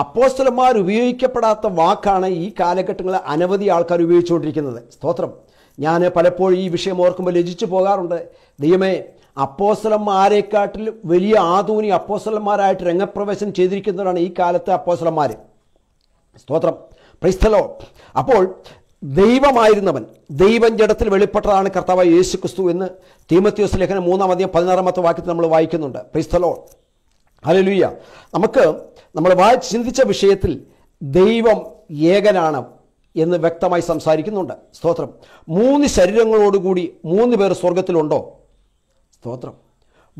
അപ്പോസ്റ്റലന്മാർ ഉപയോഗിക്കപ്പെടാത്ത വാക്കാണ് ഈ കാലഘട്ടങ്ങളിൽ അനവധി ആൾക്കാർ ഉപയോഗിച്ചുകൊണ്ടിരിക്കുന്നത് സ്തോത്രം ഞാൻ പലപ്പോഴും ഈ വിഷയം ഓർക്കുമ്പോൾ ലജിച്ചു പോകാറുണ്ട് ദൈവമേ അപ്പോസ്റ്റലന്മാരെക്കാട്ടിൽ വലിയ ആധുനിക അപ്പോസ്റ്റലന്മാരായിട്ട് രംഗപ്രവേശനം ചെയ്തിരിക്കുന്നവരാണ് ഈ കാലത്തെ അപ്പോസ്റ്റലന്മാർ സ്തോത്രം പ്രൈസ്തലോ അപ്പോൾ ദൈവമായിരുന്നവൻ ദൈവം ജഡത്തിൽ വെളിപ്പെട്ടതാണ് കർത്താവ് യേശു ക്രിസ്തു എന്ന് തീമത്യോസ് ലേഖനം മൂന്നാം അധികം പതിനാറാമത്തെ വാക്യത്തിൽ നമ്മൾ വായിക്കുന്നുണ്ട് പ്രിസ്തലോ ഹലലുയ്യ നമുക്ക് നമ്മൾ വായിച്ച് ചിന്തിച്ച വിഷയത്തിൽ ദൈവം ഏകനാണ് എന്ന് വ്യക്തമായി സംസാരിക്കുന്നുണ്ട് സ്തോത്രം മൂന്ന് ശരീരങ്ങളോടുകൂടി മൂന്ന് പേർ സ്വർഗത്തിലുണ്ടോ സ്തോത്രം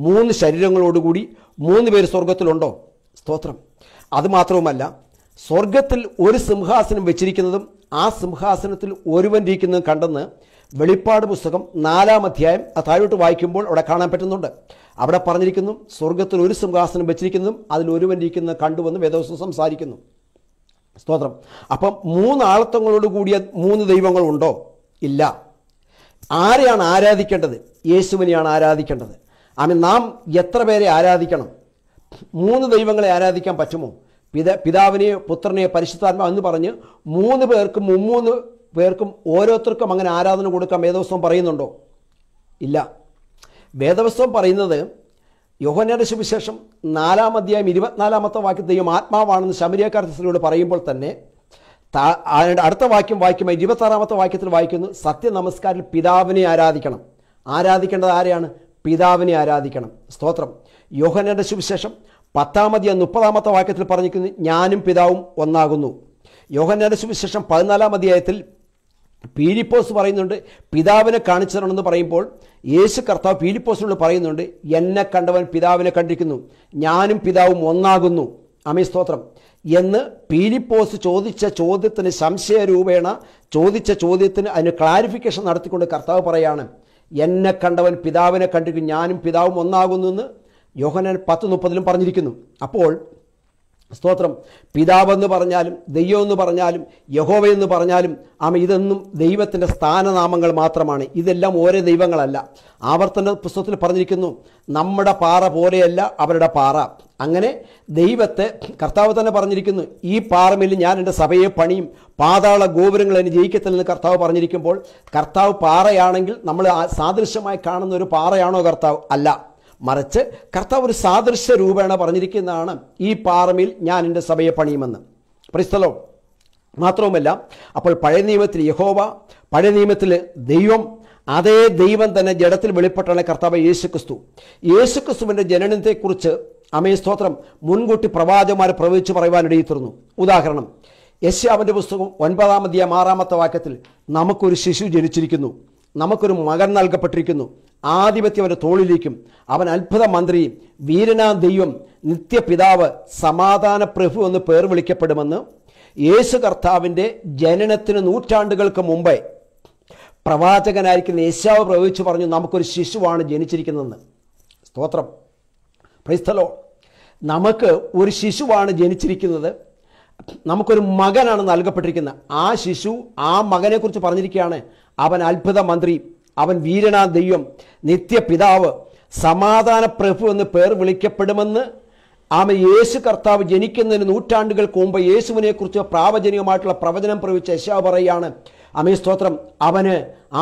മൂന്ന് ശരീരങ്ങളോടുകൂടി മൂന്ന് പേര് സ്വർഗത്തിലുണ്ടോ സ്തോത്രം അതുമാത്രവുമല്ല സ്വർഗത്തിൽ ഒരു സിംഹാസനം വെച്ചിരിക്കുന്നതും ആ സിംഹാസനത്തിൽ ഇരിക്കുന്നത് കണ്ടെന്ന് വെളിപ്പാട് പുസ്തകം നാലാം അധ്യായം ആ താഴോട്ട് വായിക്കുമ്പോൾ അവിടെ കാണാൻ പറ്റുന്നുണ്ട് അവിടെ പറഞ്ഞിരിക്കുന്നു സ്വർഗത്തിൽ ഒരു സിംഹാസനം വെച്ചിരിക്കുന്നതും അതിൽ ഇരിക്കുന്നത് കണ്ടുവന്ന് വേദവസ്തു സംസാരിക്കുന്നു സ്തോത്രം അപ്പം മൂന്നാളത്വങ്ങളോട് കൂടിയ മൂന്ന് ദൈവങ്ങളുണ്ടോ ഇല്ല ആരെയാണ് ആരാധിക്കേണ്ടത് യേശുവിനെയാണ് ആരാധിക്കേണ്ടത് ആമീൻ നാം എത്ര പേരെ ആരാധിക്കണം മൂന്ന് ദൈവങ്ങളെ ആരാധിക്കാൻ പറ്റുമോ പിത പിതാവിനെയോ പുത്രനെയോ പരിശുദ്ധാത്മാ എന്ന് പറഞ്ഞ് മൂന്ന് പേർക്കും മുമ്മൂന്ന് പേർക്കും ഓരോരുത്തർക്കും അങ്ങനെ ആരാധന കൊടുക്കാം വേദവസ്വം പറയുന്നുണ്ടോ ഇല്ല വേദവസ്വം പറയുന്നത് യോഹനയുടെ സുവിശേഷം നാലാം അധ്യായം ഇരുപത്തിനാലാമത്തെ വാക്യത്തെയും ആത്മാവാണെന്ന് ശമരിയക്കാർ പറയുമ്പോൾ തന്നെ അടുത്ത വാക്യം വായിക്കുമ്പോൾ ഇരുപത്താറാമത്തെ വാക്യത്തിൽ വായിക്കുന്നു സത്യ നമസ്കാരത്തിൽ പിതാവിനെ ആരാധിക്കണം ആരാധിക്കേണ്ടത് ആരെയാണ് പിതാവിനെ ആരാധിക്കണം സ്തോത്രം യോഹനയുടെ സുവിശേഷം പത്താമധ്യം മുപ്പതാമത്തെ വാക്യത്തിൽ പറഞ്ഞിരിക്കുന്നു ഞാനും പിതാവും ഒന്നാകുന്നു യോഹന്നാന്റെ സുവിശേഷം പതിനാലാം അധ്യായത്തിൽ പീലിപ്പോസ് പറയുന്നുണ്ട് പിതാവിനെ കാണിച്ചു തരണമെന്ന് പറയുമ്പോൾ യേശു കർത്താവ് പീലിപ്പോസിനോട് പറയുന്നുണ്ട് എന്നെ കണ്ടവൻ പിതാവിനെ കണ്ടിരിക്കുന്നു ഞാനും പിതാവും ഒന്നാകുന്നു അമേ സ്തോത്രം എന്ന് പീലിപ്പോസ് ചോദിച്ച ചോദ്യത്തിന് സംശയരൂപേണ ചോദിച്ച ചോദ്യത്തിന് അതിന് ക്ലാരിഫിക്കേഷൻ നടത്തിക്കൊണ്ട് കർത്താവ് പറയാണ് എന്നെ കണ്ടവൻ പിതാവിനെ കണ്ടിരിക്കും ഞാനും പിതാവും ഒന്നാകുന്നു എന്ന് യോഹനാൻ പത്ത് മുപ്പതിലും പറഞ്ഞിരിക്കുന്നു അപ്പോൾ സ്തോത്രം പിതാവെന്ന് പറഞ്ഞാലും ദൈവമെന്ന് പറഞ്ഞാലും യഹോവയെന്ന് പറഞ്ഞാലും ആമ ഇതെന്നും ദൈവത്തിൻ്റെ സ്ഥാനനാമങ്ങൾ മാത്രമാണ് ഇതെല്ലാം ഓരോ ദൈവങ്ങളല്ല ആവർത്തന പുസ്തകത്തിൽ പറഞ്ഞിരിക്കുന്നു നമ്മുടെ പാറ പോലെയല്ല അവരുടെ പാറ അങ്ങനെ ദൈവത്തെ കർത്താവ് തന്നെ പറഞ്ഞിരിക്കുന്നു ഈ പാറമിൽ ഞാൻ എൻ്റെ സഭയെ പണിയും പാതാള ഗോപുരങ്ങൾ എന്നെ ജയിക്കത്തില്ലെന്ന് കർത്താവ് പറഞ്ഞിരിക്കുമ്പോൾ കർത്താവ് പാറയാണെങ്കിൽ നമ്മൾ സാദൃശ്യമായി കാണുന്ന ഒരു പാറയാണോ കർത്താവ് അല്ല മറിച്ച് കർത്താവ് ഒരു സാദൃശ്യ രൂപേണ പറഞ്ഞിരിക്കുന്നതാണ് ഈ പാറമിൽ ഞാൻ എൻ്റെ സഭയെ പണിയുമെന്ന് പ്രിസ്തലോ മാത്രവുമല്ല അപ്പോൾ പഴയ നിയമത്തിൽ യഹോവ പഴയ നിയമത്തിൽ ദൈവം അതേ ദൈവം തന്നെ ജഡത്തിൽ വെളിപ്പെട്ടാണ് കർത്താവ് യേശുക്രിസ്തു യേശുക്രിസ്തുവിൻ്റെ ജനനത്തെക്കുറിച്ച് അമേ സ്തോത്രം മുൻകൂട്ടി പ്രവാചകമാർ പ്രവചിച്ചു പറയുവാനിടയിൽ തീർന്നു ഉദാഹരണം യശ്യാവിൻ്റെ പുസ്തകം ഒൻപതാമതിയ ആറാമത്തെ വാക്യത്തിൽ നമുക്കൊരു ശിശു ജനിച്ചിരിക്കുന്നു നമുക്കൊരു മകൻ നൽകപ്പെട്ടിരിക്കുന്നു ആധിപത്യം അവൻ്റെ തോളിലേക്കും അവൻ അത്ഭുത മന്ത്രി വീരനാ ദൈവം നിത്യപിതാവ് സമാധാന പ്രഭു എന്ന് പേർ വിളിക്കപ്പെടുമെന്ന് യേശു കർത്താവിൻ്റെ ജനനത്തിന് നൂറ്റാണ്ടുകൾക്ക് മുമ്പേ പ്രവാചകനായിരിക്കുന്ന യേശാവ് പ്രവചിച്ചു പറഞ്ഞു നമുക്കൊരു ശിശുവാണ് ജനിച്ചിരിക്കുന്നതെന്ന് സ്തോത്രം ക്രൈസ്തലോ നമുക്ക് ഒരു ശിശുവാണ് ജനിച്ചിരിക്കുന്നത് നമുക്കൊരു മകനാണ് നൽകപ്പെട്ടിരിക്കുന്നത് ആ ശിശു ആ മകനെക്കുറിച്ച് പറഞ്ഞിരിക്കുകയാണ് അവൻ അത്ഭുത മന്ത്രി അവൻ വീരനാ ദൈവം നിത്യപിതാവ് സമാധാന പ്രഭു എന്ന് പേർ വിളിക്കപ്പെടുമെന്ന് ആമ യേശു കർത്താവ് ജനിക്കുന്നതിന് നൂറ്റാണ്ടുകൾക്ക് മുമ്പ് യേശുവിനെക്കുറിച്ച് പ്രാവചനികമായിട്ടുള്ള പ്രവചനം പ്രവിച്ച യശാവ് പറയുകയാണ് അമേ സ്തോത്രം അവന്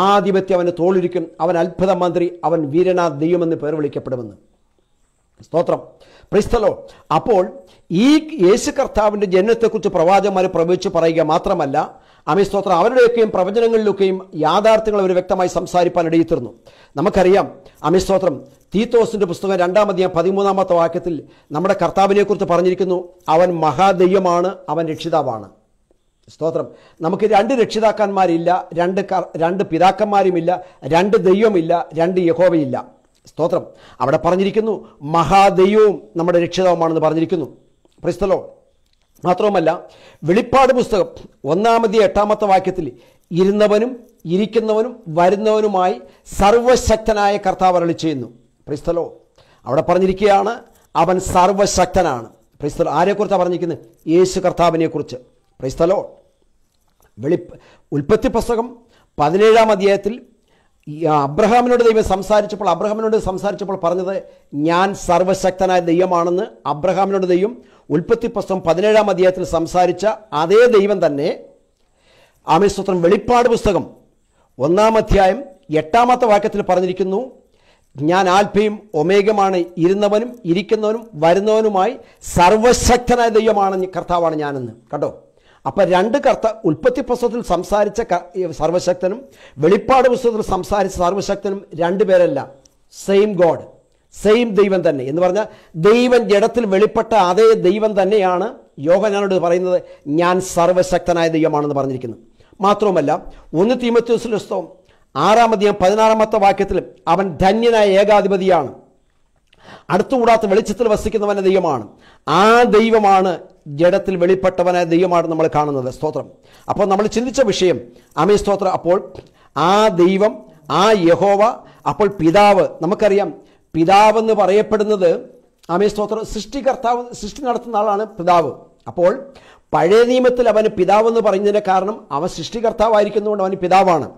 ആധിപത്യം അവന് തോളിരിക്കും അവൻ അത്ഭുത മന്ത്രി അവൻ വീരനാഥ് എന്ന് പേർ വിളിക്കപ്പെടുമെന്ന് സ്തോത്രം പ്രൈസ്തലോ അപ്പോൾ ഈ യേശു കർത്താവിൻ്റെ ജനനത്തെക്കുറിച്ച് പ്രവാചകന്മാർ പ്രവചിച്ച് പറയുക മാത്രമല്ല അമിസ്തോത്രം സ്തോത്രം അവരുടെയൊക്കെയും പ്രവചനങ്ങളിലൊക്കെയും യാഥാർത്ഥ്യങ്ങൾ അവർ വ്യക്തമായി സംസാരിപ്പാൻ ഇടയിത്തീർന്നു നമുക്കറിയാം അമിസ്തോത്രം സ്തോത്രം തീത്തോസിൻ്റെ പുസ്തകം രണ്ടാം അധ്യായം പതിമൂന്നാമത്തെ വാക്യത്തിൽ നമ്മുടെ കർത്താവിനെക്കുറിച്ച് പറഞ്ഞിരിക്കുന്നു അവൻ മഹാദൈവമാണ് അവൻ രക്ഷിതാവാണ് സ്തോത്രം നമുക്ക് രണ്ട് രക്ഷിതാക്കന്മാരില്ല രണ്ട് രണ്ട് പിതാക്കന്മാരുമില്ല രണ്ട് ദൈവമില്ല രണ്ട് യഹോവയില്ല സ്തോത്രം അവിടെ പറഞ്ഞിരിക്കുന്നു മഹാദൈവവും നമ്മുടെ രക്ഷിതാവുമാണെന്ന് പറഞ്ഞിരിക്കുന്നു പ്രിസ്തലോ മാത്രവുമല്ല വെളിപ്പാട് പുസ്തകം ഒന്നാമതി എട്ടാമത്തെ വാക്യത്തിൽ ഇരുന്നവനും ഇരിക്കുന്നവനും വരുന്നവനുമായി സർവശക്തനായ കർത്താവ് അരളി ചെയ്യുന്നു പ്രിസ്തലോ അവിടെ പറഞ്ഞിരിക്കുകയാണ് അവൻ സർവശക്തനാണ് പ്രിസ്തലോ ആരെക്കുറിച്ചാണ് പറഞ്ഞിരിക്കുന്നത് യേശു കർത്താവിനെക്കുറിച്ച് പ്രിസ്തലോ വെളി ഉൽപ്പത്തി പുസ്തകം പതിനേഴാം അധ്യായത്തിൽ അബ്രഹാമിനോട് ദൈവം സംസാരിച്ചപ്പോൾ അബ്രഹാമിനോട് സംസാരിച്ചപ്പോൾ പറഞ്ഞത് ഞാൻ സർവശക്തനായ ദൈവമാണെന്ന് അബ്രഹാമിനോട് ദൈവം ഉൽപ്പത്തി പുസ്തകം പതിനേഴാം അധ്യായത്തിൽ സംസാരിച്ച അതേ ദൈവം തന്നെ ആമേശ്വത്രം വെളിപ്പാട് പുസ്തകം ഒന്നാം അധ്യായം എട്ടാമത്തെ വാക്യത്തിൽ പറഞ്ഞിരിക്കുന്നു ഞാൻ ആൽഫയും ഒമേഗമാണ് ഇരുന്നവനും ഇരിക്കുന്നവനും വരുന്നവനുമായി സർവശക്തനായ ദൈവമാണ് കർത്താവാണ് ഞാനെന്ന് കേട്ടോ അപ്പം രണ്ട് കർത്ത ഉൽപ്പത്തി പുസ്തകത്തിൽ സംസാരിച്ച സർവശക്തനും വെളിപ്പാട് പുസ്തകത്തിൽ സംസാരിച്ച സർവശക്തനും രണ്ടു പേരല്ല സെയിം ഗോഡ് സെയിം ദൈവം തന്നെ എന്ന് പറഞ്ഞാൽ ദൈവം ജഡത്തിൽ വെളിപ്പെട്ട അതേ ദൈവം തന്നെയാണ് ഞാനോട് പറയുന്നത് ഞാൻ സർവശക്തനായ ദൈവമാണെന്ന് പറഞ്ഞിരിക്കുന്നു മാത്രവുമല്ല ഒന്ന് തീമത്തി പുസ്തകം ആറാമധികം പതിനാറാമത്തെ വാക്യത്തിൽ അവൻ ധന്യനായ ഏകാധിപതിയാണ് അടുത്തുകൂടാത്ത വെളിച്ചത്തിൽ വസിക്കുന്നവൻ്റെ ദൈവമാണ് ആ ദൈവമാണ് ജഡത്തിൽ വെളിപ്പെട്ടവനായ ദൈവമാണ് നമ്മൾ കാണുന്നത് സ്തോത്രം അപ്പോൾ നമ്മൾ ചിന്തിച്ച വിഷയം അമേ സ്തോത്രം അപ്പോൾ ആ ദൈവം ആ യഹോവ അപ്പോൾ പിതാവ് നമുക്കറിയാം എന്ന് പറയപ്പെടുന്നത് അമേ സ്തോത്രം സൃഷ്ടികർത്താവ് സൃഷ്ടി നടത്തുന്ന ആളാണ് പിതാവ് അപ്പോൾ പഴയ നിയമത്തിൽ അവന് എന്ന് പറയുന്നതിൻ്റെ കാരണം അവൻ സൃഷ്ടികർത്താവായിരിക്കുന്നതുകൊണ്ട് അവന് പിതാവാണ്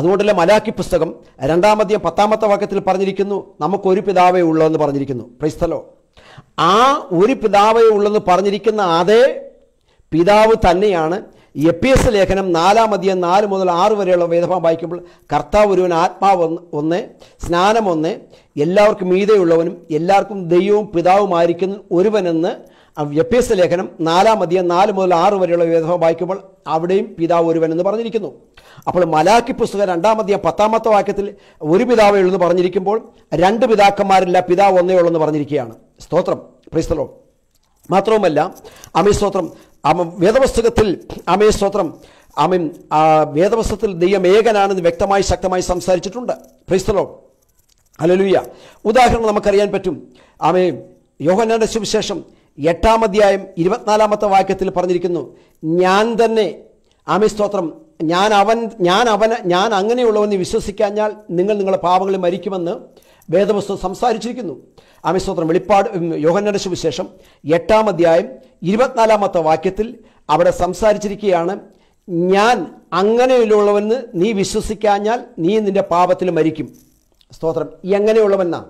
അതുകൊണ്ടല്ലേ മലാക്കി പുസ്തകം രണ്ടാമത്തെയും പത്താമത്തെ വാക്യത്തിൽ പറഞ്ഞിരിക്കുന്നു നമുക്കൊരു പിതാവേ ഉള്ളൂ എന്ന് പറഞ്ഞിരിക്കുന്നു പ്രൈസ്തലോ ആ ഒരു പിതാവേ ഉള്ളെന്ന് പറഞ്ഞിരിക്കുന്ന അതേ പിതാവ് തന്നെയാണ് പി എസ് ലേഖനം നാലാം അധികം നാല് മുതൽ ആറ് വരെയുള്ള വേദഭാഗം വായിക്കുമ്പോൾ കർത്താവ് ഒരുവൻ ആത്മാവ് ഒന്ന് സ്നാനം ഒന്ന് എല്ലാവർക്കും മീതയുള്ളവനും എല്ലാവർക്കും ദൈവവും പിതാവുമായിരിക്കുന്ന ഒരുവനെന്ന് വ്യത്യസ്ത ലേഖനം നാലാം അധികം നാല് മുതൽ ആറ് വരെയുള്ള വേദഭാഗം വായിക്കുമ്പോൾ അവിടെയും പിതാവ് ഒരുവൻ എന്ന് പറഞ്ഞിരിക്കുന്നു അപ്പോൾ മലാക്കി പുസ്തകം രണ്ടാമധ്യം പത്താമത്തെ വാക്യത്തിൽ ഒരു പിതാവേ ഉള്ളൂ എന്ന് പറഞ്ഞിരിക്കുമ്പോൾ രണ്ട് പിതാക്കന്മാരില്ല പിതാവ് ഒന്നേ ഉള്ളൂ എന്ന് പറഞ്ഞിരിക്കുകയാണ് സ്തോത്രം പ്രീസ്തലോ മാത്രവുമല്ല അമേ സ്തോത്രം വേദപുസ്തകത്തിൽ അമേ സ്തോത്രം അമീൻ വേദപുസ്തകത്തിൽ ദൈവം ഏകനാണെന്ന് വ്യക്തമായി ശക്തമായി സംസാരിച്ചിട്ടുണ്ട് പ്രീസ്തലോ അലലുയ്യ ഉദാഹരണം നമുക്കറിയാൻ പറ്റും ആമേ യോഹനാന്റെ സുവിശേഷം എട്ടാം അധ്യായം ഇരുപത്തിനാലാമത്തെ വാക്യത്തിൽ പറഞ്ഞിരിക്കുന്നു ഞാൻ തന്നെ ആമിസ്തോത്രം ഞാൻ അവൻ ഞാൻ അവന് ഞാൻ അങ്ങനെയുള്ളവെന്ന് വിശ്വസിക്കാഞ്ഞാൽ നിങ്ങൾ നിങ്ങളുടെ പാപങ്ങൾ മരിക്കുമെന്ന് വേദപുസ്തകം സംസാരിച്ചിരിക്കുന്നു ആമിസ്തോത്രം വെളിപ്പാട് യോഹന്നയുടെ വിശേഷം എട്ടാം അധ്യായം ഇരുപത്തിനാലാമത്തെ വാക്യത്തിൽ അവിടെ സംസാരിച്ചിരിക്കുകയാണ് ഞാൻ അങ്ങനെയുള്ളവെന്ന് നീ വിശ്വസിക്കാഞ്ഞാൽ നീ നിന്റെ പാപത്തിൽ മരിക്കും സ്തോത്രം ഈ എങ്ങനെയുള്ളവെന്നാണ്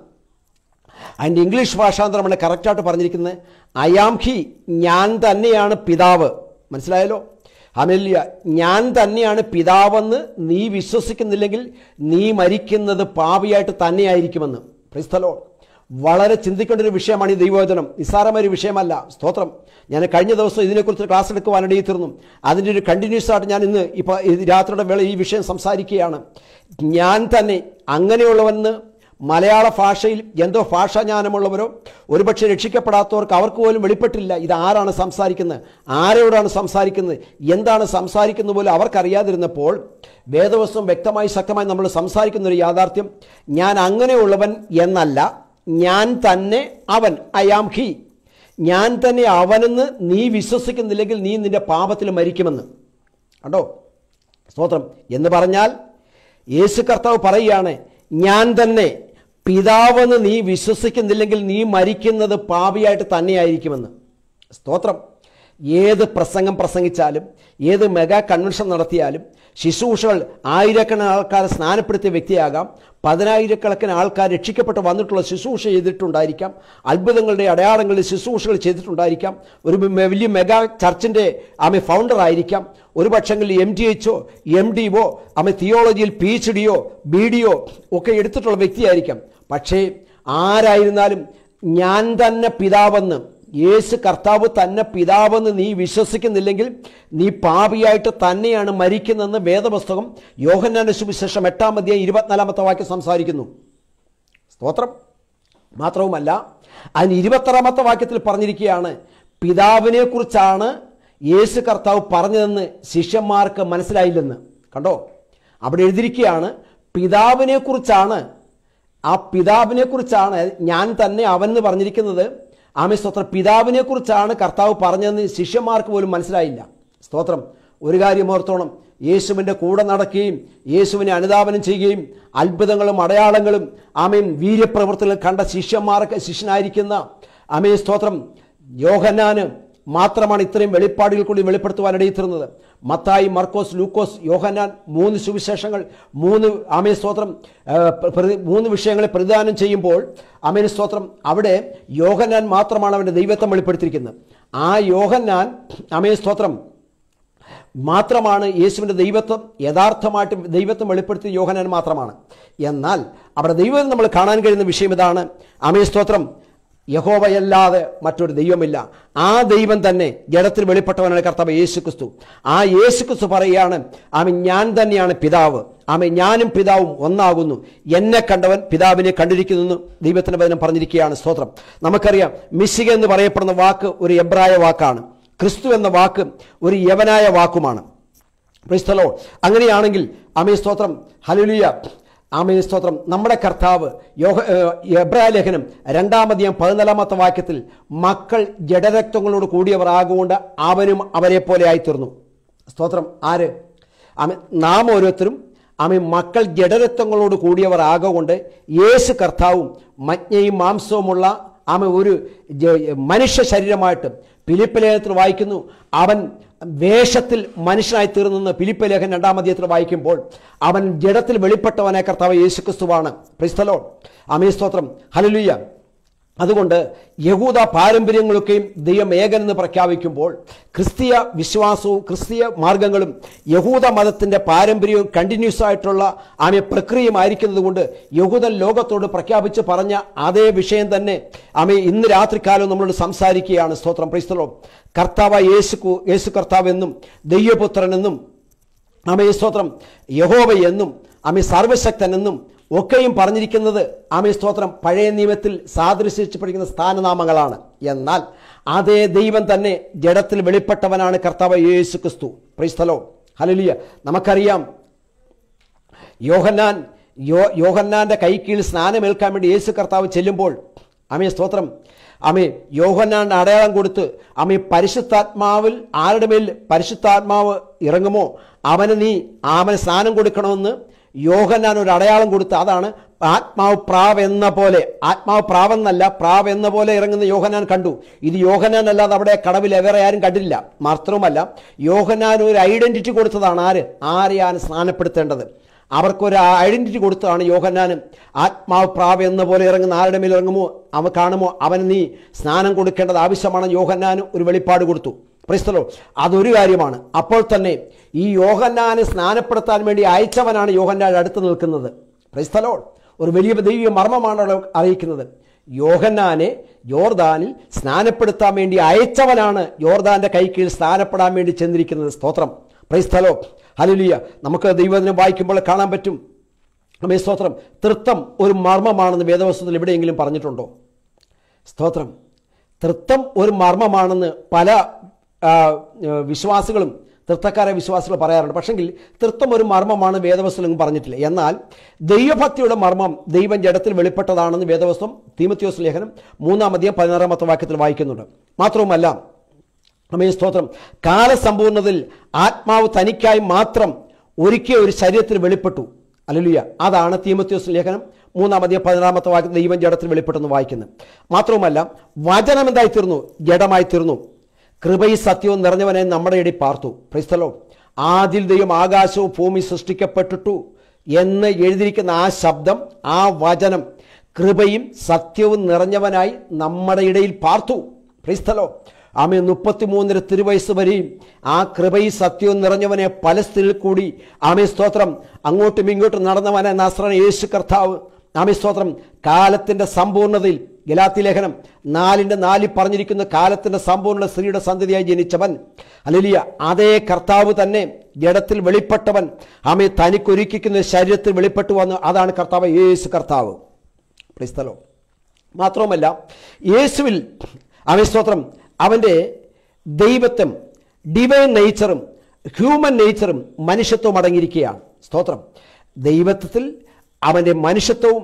അതിൻ്റെ ഇംഗ്ലീഷ് ഭാഷാന്തരമാണ് കറക്റ്റായിട്ട് പറഞ്ഞിരിക്കുന്നത് ആം ഹി ഞാൻ തന്നെയാണ് പിതാവ് മനസ്സിലായല്ലോ അമല്യ ഞാൻ തന്നെയാണ് പിതാവെന്ന് നീ വിശ്വസിക്കുന്നില്ലെങ്കിൽ നീ മരിക്കുന്നത് പാവിയായിട്ട് തന്നെയായിരിക്കുമെന്ന് പ്രൈസ്തലോ വളരെ ചിന്തിക്കേണ്ട ഒരു വിഷയമാണ് ഈ ദൈവവചനം നിസ്സാരമായ ഒരു വിഷയമല്ല സ്തോത്രം ഞാൻ കഴിഞ്ഞ ദിവസം ഇതിനെക്കുറിച്ച് ക്ലാസ് എടുക്കുവാനിടയിൽ തീർന്നു അതിൻ്റെ ഒരു കണ്ടിന്യൂസ് ആയിട്ട് ഞാൻ ഇന്ന് ഇപ്പോൾ രാത്രിയുടെ വേള ഈ വിഷയം സംസാരിക്കുകയാണ് ഞാൻ തന്നെ അങ്ങനെയുള്ളവെന്ന് മലയാള ഭാഷയിൽ എന്തോ ഭാഷാജ്ഞാനമുള്ളവരോ ഒരുപക്ഷെ രക്ഷിക്കപ്പെടാത്തവർക്ക് അവർക്ക് പോലും വെളിപ്പെട്ടില്ല ഇത് ആരാണ് സംസാരിക്കുന്നത് ആരോടാണ് സംസാരിക്കുന്നത് എന്താണ് സംസാരിക്കുന്നത് പോലും അവർക്കറിയാതിരുന്നപ്പോൾ വേദവസ്തു വ്യക്തമായി ശക്തമായി നമ്മൾ സംസാരിക്കുന്ന ഒരു യാഥാർത്ഥ്യം ഞാൻ അങ്ങനെയുള്ളവൻ എന്നല്ല ഞാൻ തന്നെ അവൻ ഐ ആം ഹി ഞാൻ തന്നെ അവനെന്ന് നീ വിശ്വസിക്കുന്നില്ലെങ്കിൽ നീ നിന്റെ പാപത്തിൽ മരിക്കുമെന്ന് കണ്ടോ സ്തോത്രം എന്ന് പറഞ്ഞാൽ യേശു കർത്താവ് പറയുകയാണ് ഞാൻ തന്നെ പിതാവെന്ന് നീ വിശ്വസിക്കുന്നില്ലെങ്കിൽ നീ മരിക്കുന്നത് പാപിയായിട്ട് തന്നെയായിരിക്കുമെന്ന് സ്തോത്രം ഏത് പ്രസംഗം പ്രസംഗിച്ചാലും ഏത് മെഗാ കൺവെൻഷൻ നടത്തിയാലും ശുശ്രൂഷകൾ ആയിരക്കണക്കിന് ആൾക്കാരെ സ്നാനപ്പെടുത്തിയ വ്യക്തിയാകാം പതിനായിരക്കണക്കിന് ആൾക്കാർ രക്ഷിക്കപ്പെട്ട് വന്നിട്ടുള്ള ശുശ്രൂഷ ചെയ്തിട്ടുണ്ടായിരിക്കാം അത്ഭുതങ്ങളുടെ അടയാളങ്ങളിൽ ശുശ്രൂഷകൾ ചെയ്തിട്ടുണ്ടായിരിക്കാം ഒരു വലിയ മെഗാ ചർച്ചിൻ്റെ ആമെ ഫൗണ്ടർ ആയിരിക്കാം ഒരു പക്ഷെങ്കിൽ എം ഡി എച്ചോ എം ഒ ആമെ തിയോളജിയിൽ പി എച്ച് ഡിയോ ബി ഡിയോ ഒക്കെ എടുത്തിട്ടുള്ള വ്യക്തിയായിരിക്കാം പക്ഷേ ആരായിരുന്നാലും ഞാൻ തന്നെ പിതാവെന്ന് യേശു കർത്താവ് തന്നെ പിതാവെന്ന് നീ വിശ്വസിക്കുന്നില്ലെങ്കിൽ നീ പാപിയായിട്ട് തന്നെയാണ് മരിക്കുന്നതെന്ന് വേദപുസ്തകം യോഹന്നാന സുവിശേഷം എട്ടാം മതിയെ ഇരുപത്തിനാലാമത്തെ വാക്യം സംസാരിക്കുന്നു സ്തോത്രം മാത്രവുമല്ല അതിന് ഇരുപത്താറാമത്തെ വാക്യത്തിൽ പറഞ്ഞിരിക്കുകയാണ് പിതാവിനെക്കുറിച്ചാണ് യേശു കർത്താവ് പറഞ്ഞതെന്ന് ശിഷ്യന്മാർക്ക് മനസ്സിലായില്ലെന്ന് കണ്ടോ അവിടെ എഴുതിയിരിക്കുകയാണ് പിതാവിനെക്കുറിച്ചാണ് ആ പിതാവിനെക്കുറിച്ചാണ് ഞാൻ തന്നെ അവൻ എന്ന് പറഞ്ഞിരിക്കുന്നത് ആമേ സ്തോത്രം പിതാവിനെ കുറിച്ചാണ് കർത്താവ് പറഞ്ഞതെന്ന് ശിഷ്യന്മാർക്ക് പോലും മനസ്സിലായില്ല സ്തോത്രം ഒരു കാര്യം ഓർത്തോണം യേശുവിൻ്റെ കൂടെ നടക്കുകയും യേശുവിനെ അനുദാപനം ചെയ്യുകയും അത്ഭുതങ്ങളും അടയാളങ്ങളും ആമയും വീര്യപ്രവർത്തനങ്ങൾ കണ്ട ശിഷ്യന്മാർക്ക് ശിഷ്യനായിരിക്കുന്ന ആമേ സ്തോത്രം യോഹനാന് മാത്രമാണ് ഇത്രയും വെളിപ്പാടുകൾ കൂടി വെളിപ്പെടുത്തുവാൻ ഇടയിത്തീർന്നത് മത്തായി മർക്കോസ് ലൂക്കോസ് യോഹനാൻ മൂന്ന് സുവിശേഷങ്ങൾ മൂന്ന് ആമേ സ്തോത്രം മൂന്ന് വിഷയങ്ങളെ പ്രതിദാനം ചെയ്യുമ്പോൾ അമേന സ്തോത്രം അവിടെ യോഹനാൻ മാത്രമാണ് അവൻ്റെ ദൈവത്വം വെളിപ്പെടുത്തിയിരിക്കുന്നത് ആ യോഹന്നാൻ അമേ സ്തോത്രം മാത്രമാണ് യേശുവിൻ്റെ ദൈവത്വം യഥാർത്ഥമായിട്ട് ദൈവത്വം വെളിപ്പെടുത്തിയ യോഹനാൻ മാത്രമാണ് എന്നാൽ അവിടെ ദൈവം നമ്മൾ കാണാൻ കഴിയുന്ന വിഷയം ഇതാണ് അമേ സ്തോത്രം യഹോവയല്ലാതെ മറ്റൊരു ദൈവമില്ല ആ ദൈവം തന്നെ ജഡത്തിൽ വെളിപ്പെട്ടവനാണ് കർത്താവ് യേശു ക്രിസ്തു ആ യേശു ക്രിസ്തു പറയുകയാണ് ആമി ഞാൻ തന്നെയാണ് പിതാവ് ആമി ഞാനും പിതാവും ഒന്നാകുന്നു എന്നെ കണ്ടവൻ പിതാവിനെ കണ്ടിരിക്കുന്നു ദൈവത്തിൻ്റെ വചനം പറഞ്ഞിരിക്കുകയാണ് സ്തോത്രം നമുക്കറിയാം മിശിക എന്ന് പറയപ്പെടുന്ന വാക്ക് ഒരു എബ്രായ വാക്കാണ് ക്രിസ്തു എന്ന വാക്ക് ഒരു യവനായ വാക്കുമാണ് ക്രിസ്തലോ അങ്ങനെയാണെങ്കിൽ അമേ സ്തോത്രം ഹലുലിയ ആമേ സ്തോത്രം നമ്മുടെ കർത്താവ് യോഹ എബ്രാലേഖനം രണ്ടാമധികം പതിനാലാമത്തെ വാക്യത്തിൽ മക്കൾ ജഡരക്തങ്ങളോട് കൂടിയവർ ആകുകൊണ്ട് അവനും അവരെ പോലെ ആയിത്തീർന്നു സ്തോത്രം ആര് ആമ നാം ഓരോരുത്തരും ആമെ മക്കൾ ജഡരത്വങ്ങളോട് കൂടിയവർ ആകൊണ്ട് യേശു കർത്താവും മജ്ഞയും മാംസവുമുള്ള ആമ ഒരു മനുഷ്യ ശരീരമായിട്ട് പിലിപ്പലേഖനത്തിൽ വായിക്കുന്നു അവൻ വേഷത്തിൽ മനുഷ്യനായി തീർന്നെന്ന് ഫിലിപ്പ ലേഖൻ രണ്ടാം വായിക്കുമ്പോൾ അവൻ ജഡത്തിൽ വെളിപ്പെട്ടവനെ കർത്താവ് യേശുക്രിസ്തുവാണ് ക്രിസ്തലോ അമീസ്തോത്രം ഹലലുയ്യ അതുകൊണ്ട് യഹൂദ പാരമ്പര്യങ്ങളൊക്കെയും ദൈവം ഏകൻ എന്ന് പ്രഖ്യാപിക്കുമ്പോൾ ക്രിസ്തീയ വിശ്വാസവും ക്രിസ്തീയ മാർഗങ്ങളും യഹൂദ മതത്തിൻ്റെ പാരമ്പര്യവും കണ്ടിന്യൂസ് ആയിട്ടുള്ള ആമ പ്രക്രിയയും ആയിരിക്കുന്നതുകൊണ്ട് യഹൂദൻ ലോകത്തോട് പ്രഖ്യാപിച്ച് പറഞ്ഞ അതേ വിഷയം തന്നെ ആമെ ഇന്ന് രാത്രിക്കാലം നമ്മളോട് സംസാരിക്കുകയാണ് സ്തോത്രം പ്രൈസ്തലോ കർത്താവ് യേശു യേശു കർത്താവ് എന്നും ദൈവപുത്രനെന്നും ആമേ സ്തോത്രം യഹോവ എന്നും അമി സർവശക്തനെന്നും ഒക്കെയും പറഞ്ഞിരിക്കുന്നത് ആമേ സ്തോത്രം പഴയ നിയമത്തിൽ സാദൃശ്യച്ച് പഠിക്കുന്ന സ്ഥാനനാമങ്ങളാണ് എന്നാൽ അതേ ദൈവം തന്നെ ജഡത്തിൽ വെളിപ്പെട്ടവനാണ് കർത്താവ് യേശു ക്രിസ്തു പ്രീസ്തലോ ഹലലിയ നമുക്കറിയാം യോഹന്നാൻ യോ യോഹന്നാൻ്റെ കൈക്കീഴിൽ സ്നാനമേൽക്കാൻ വേണ്ടി യേശു കർത്താവ് ചെല്ലുമ്പോൾ അമേ സ്തോത്രം അമേ യോഹന്നാൻ്റെ അടയാളം കൊടുത്ത് അമേ പരിശുദ്ധാത്മാവിൽ ആരുടെ മേൽ പരിശുദ്ധാത്മാവ് ഇറങ്ങുമോ അവന് നീ അവന് സ്നാനം കൊടുക്കണമെന്ന് യോഹന്നാൻ ഒരു അടയാളം കൊടുത്ത് അതാണ് ആത്മാവ് പ്രാവ് എന്ന പോലെ ആത്മാവ് പ്രാവെന്നല്ല പ്രാവ് എന്ന പോലെ ഇറങ്ങുന്ന യോഹനാൻ കണ്ടു ഇത് യോഹനാൻ അല്ലാതെ അവിടെ കടവിൽ വേറെ ആരും കണ്ടില്ല മാത്രവുമല്ല യോഹനാൻ ഒരു ഐഡന്റിറ്റി കൊടുത്തതാണ് ആര് ആരെയാണ് സ്നാനപ്പെടുത്തേണ്ടത് അവർക്കൊരു ഐഡന്റിറ്റി കൊടുത്തതാണ് യോഹന്നാനും ആത്മാവ് പ്രാവ് എന്ന പോലെ ഇറങ്ങുന്ന ആരുടെ മേലിറങ്ങുമോ ഇറങ്ങുമോ അവ കാണുമോ അവന് നീ സ്നാനം കൊടുക്കേണ്ടത് ആവശ്യമാണ് യോഹനാൻ ഒരു വെളിപ്പാട് കൊടുത്തു പ്രൈസ്തലോ അതൊരു കാര്യമാണ് അപ്പോൾ തന്നെ ഈ യോഹന്നാനെ സ്നാനപ്പെടുത്താൻ വേണ്ടി അയച്ചവനാണ് യോഹന്നാൻ അടുത്ത് നിൽക്കുന്നത് പ്രൈസ്തലോ ഒരു വലിയ ദൈവിക മർമ്മമാണ് അറിയിക്കുന്നത് യോഹന്നാനെ യോർദാനിൽ സ്നാനപ്പെടുത്താൻ വേണ്ടി അയച്ചവനാണ് യോർദാന്റെ കീഴിൽ സ്നാനപ്പെടാൻ വേണ്ടി ചെന്നിരിക്കുന്നത് സ്തോത്രം പ്രൈസ്തലോ ഹലുലിയ നമുക്ക് ദൈവത്തിനെ വായിക്കുമ്പോൾ കാണാൻ പറ്റും നമ്മെ സ്തോത്രം തൃത്തം ഒരു മർമ്മമാണെന്ന് വേദവസ്തുത്തിൽ എവിടെയെങ്കിലും പറഞ്ഞിട്ടുണ്ടോ സ്തോത്രം തൃത്തം ഒരു മർമ്മമാണെന്ന് പല വിശ്വാസികളും തൃത്തക്കാരെ വിശ്വാസികൾ പറയാറുണ്ട് പക്ഷെങ്കിൽ തൃത്വം ഒരു മർമ്മമാണ് വേദവസ്തുലും പറഞ്ഞിട്ടില്ല എന്നാൽ ദൈവഭക്തിയുടെ മർമ്മം ദൈവം ജഡത്തിൽ വെളിപ്പെട്ടതാണെന്ന് വേദവസ്തം തീമത്യോസ് ലേഖനം മൂന്നാമധ്യം പതിനാറാമത്തെ വാക്യത്തിൽ വായിക്കുന്നുണ്ട് മാത്രവുമല്ല അമേ സ്തോത്രം കാലസമ്പൂർണ്ണതയിൽ ആത്മാവ് തനിക്കായി മാത്രം ഒരുക്കിയ ഒരു ശരീരത്തിൽ വെളിപ്പെട്ടു അലലുയ അതാണ് തീമത്യോസ് ലേഖനം മൂന്നാമധ്യം പതിനാറാമത്തെ വാക്യത്തിൽ ദൈവം ജഡത്തിൽ വെളിപ്പെട്ടെന്ന് വായിക്കുന്നത് മാത്രവുമല്ല വചനം എന്തായി തീർന്നു ജഡമായി തീർന്നു കൃപയും സത്യവും നിറഞ്ഞവനെ നമ്മുടെ ഇടയിൽ പാർത്തു ക്രൈസ്തലോ ആദിൽ ദൈവം ആകാശവും ഭൂമി സൃഷ്ടിക്കപ്പെട്ടിട്ടു എന്ന് എഴുതിയിരിക്കുന്ന ആ ശബ്ദം ആ വചനം കൃപയും സത്യവും നിറഞ്ഞവനായി നമ്മുടെ ഇടയിൽ പാർത്തു ക്രൈസ്തലോ ആമ മുപ്പത്തിമൂന്നിന് തിരുവയസ് വരെയും ആ കൃപയും സത്യവും നിറഞ്ഞവനെ പലസ്തീനിൽ കൂടി ആമേ സ്തോത്രം അങ്ങോട്ടും ഇങ്ങോട്ടും നടന്നവനെ നസ്രൻ യേശു കർത്താവ് ആമേ സ്തോത്രം കാലത്തിൻ്റെ സമ്പൂർണതയിൽ ഗലാത്തി ലേഖനം നാലിൻ്റെ നാലിൽ പറഞ്ഞിരിക്കുന്ന കാലത്തിൻ്റെ സമ്പൂർണ്ണ സ്ത്രീയുടെ സന്തതിയായി ജനിച്ചവൻ അലിയ അതേ കർത്താവ് തന്നെ ജഡത്തിൽ വെളിപ്പെട്ടവൻ ആമയെ തനിക്കൊരുക്കിക്കുന്ന ശരീരത്തിൽ വെളിപ്പെട്ടു വന്ന് അതാണ് കർത്താവ് യേശു കർത്താവ് സ്ഥലം മാത്രവുമല്ല യേശുവിൽ ആമേ സ്തോത്രം അവൻ്റെ ദൈവത്വം ഡിവൈൻ നേച്ചറും ഹ്യൂമൻ നേച്ചറും മനുഷ്യത്വം അടങ്ങിയിരിക്കുകയാണ് സ്തോത്രം ദൈവത്വത്തിൽ അവൻ്റെ മനുഷ്യത്വവും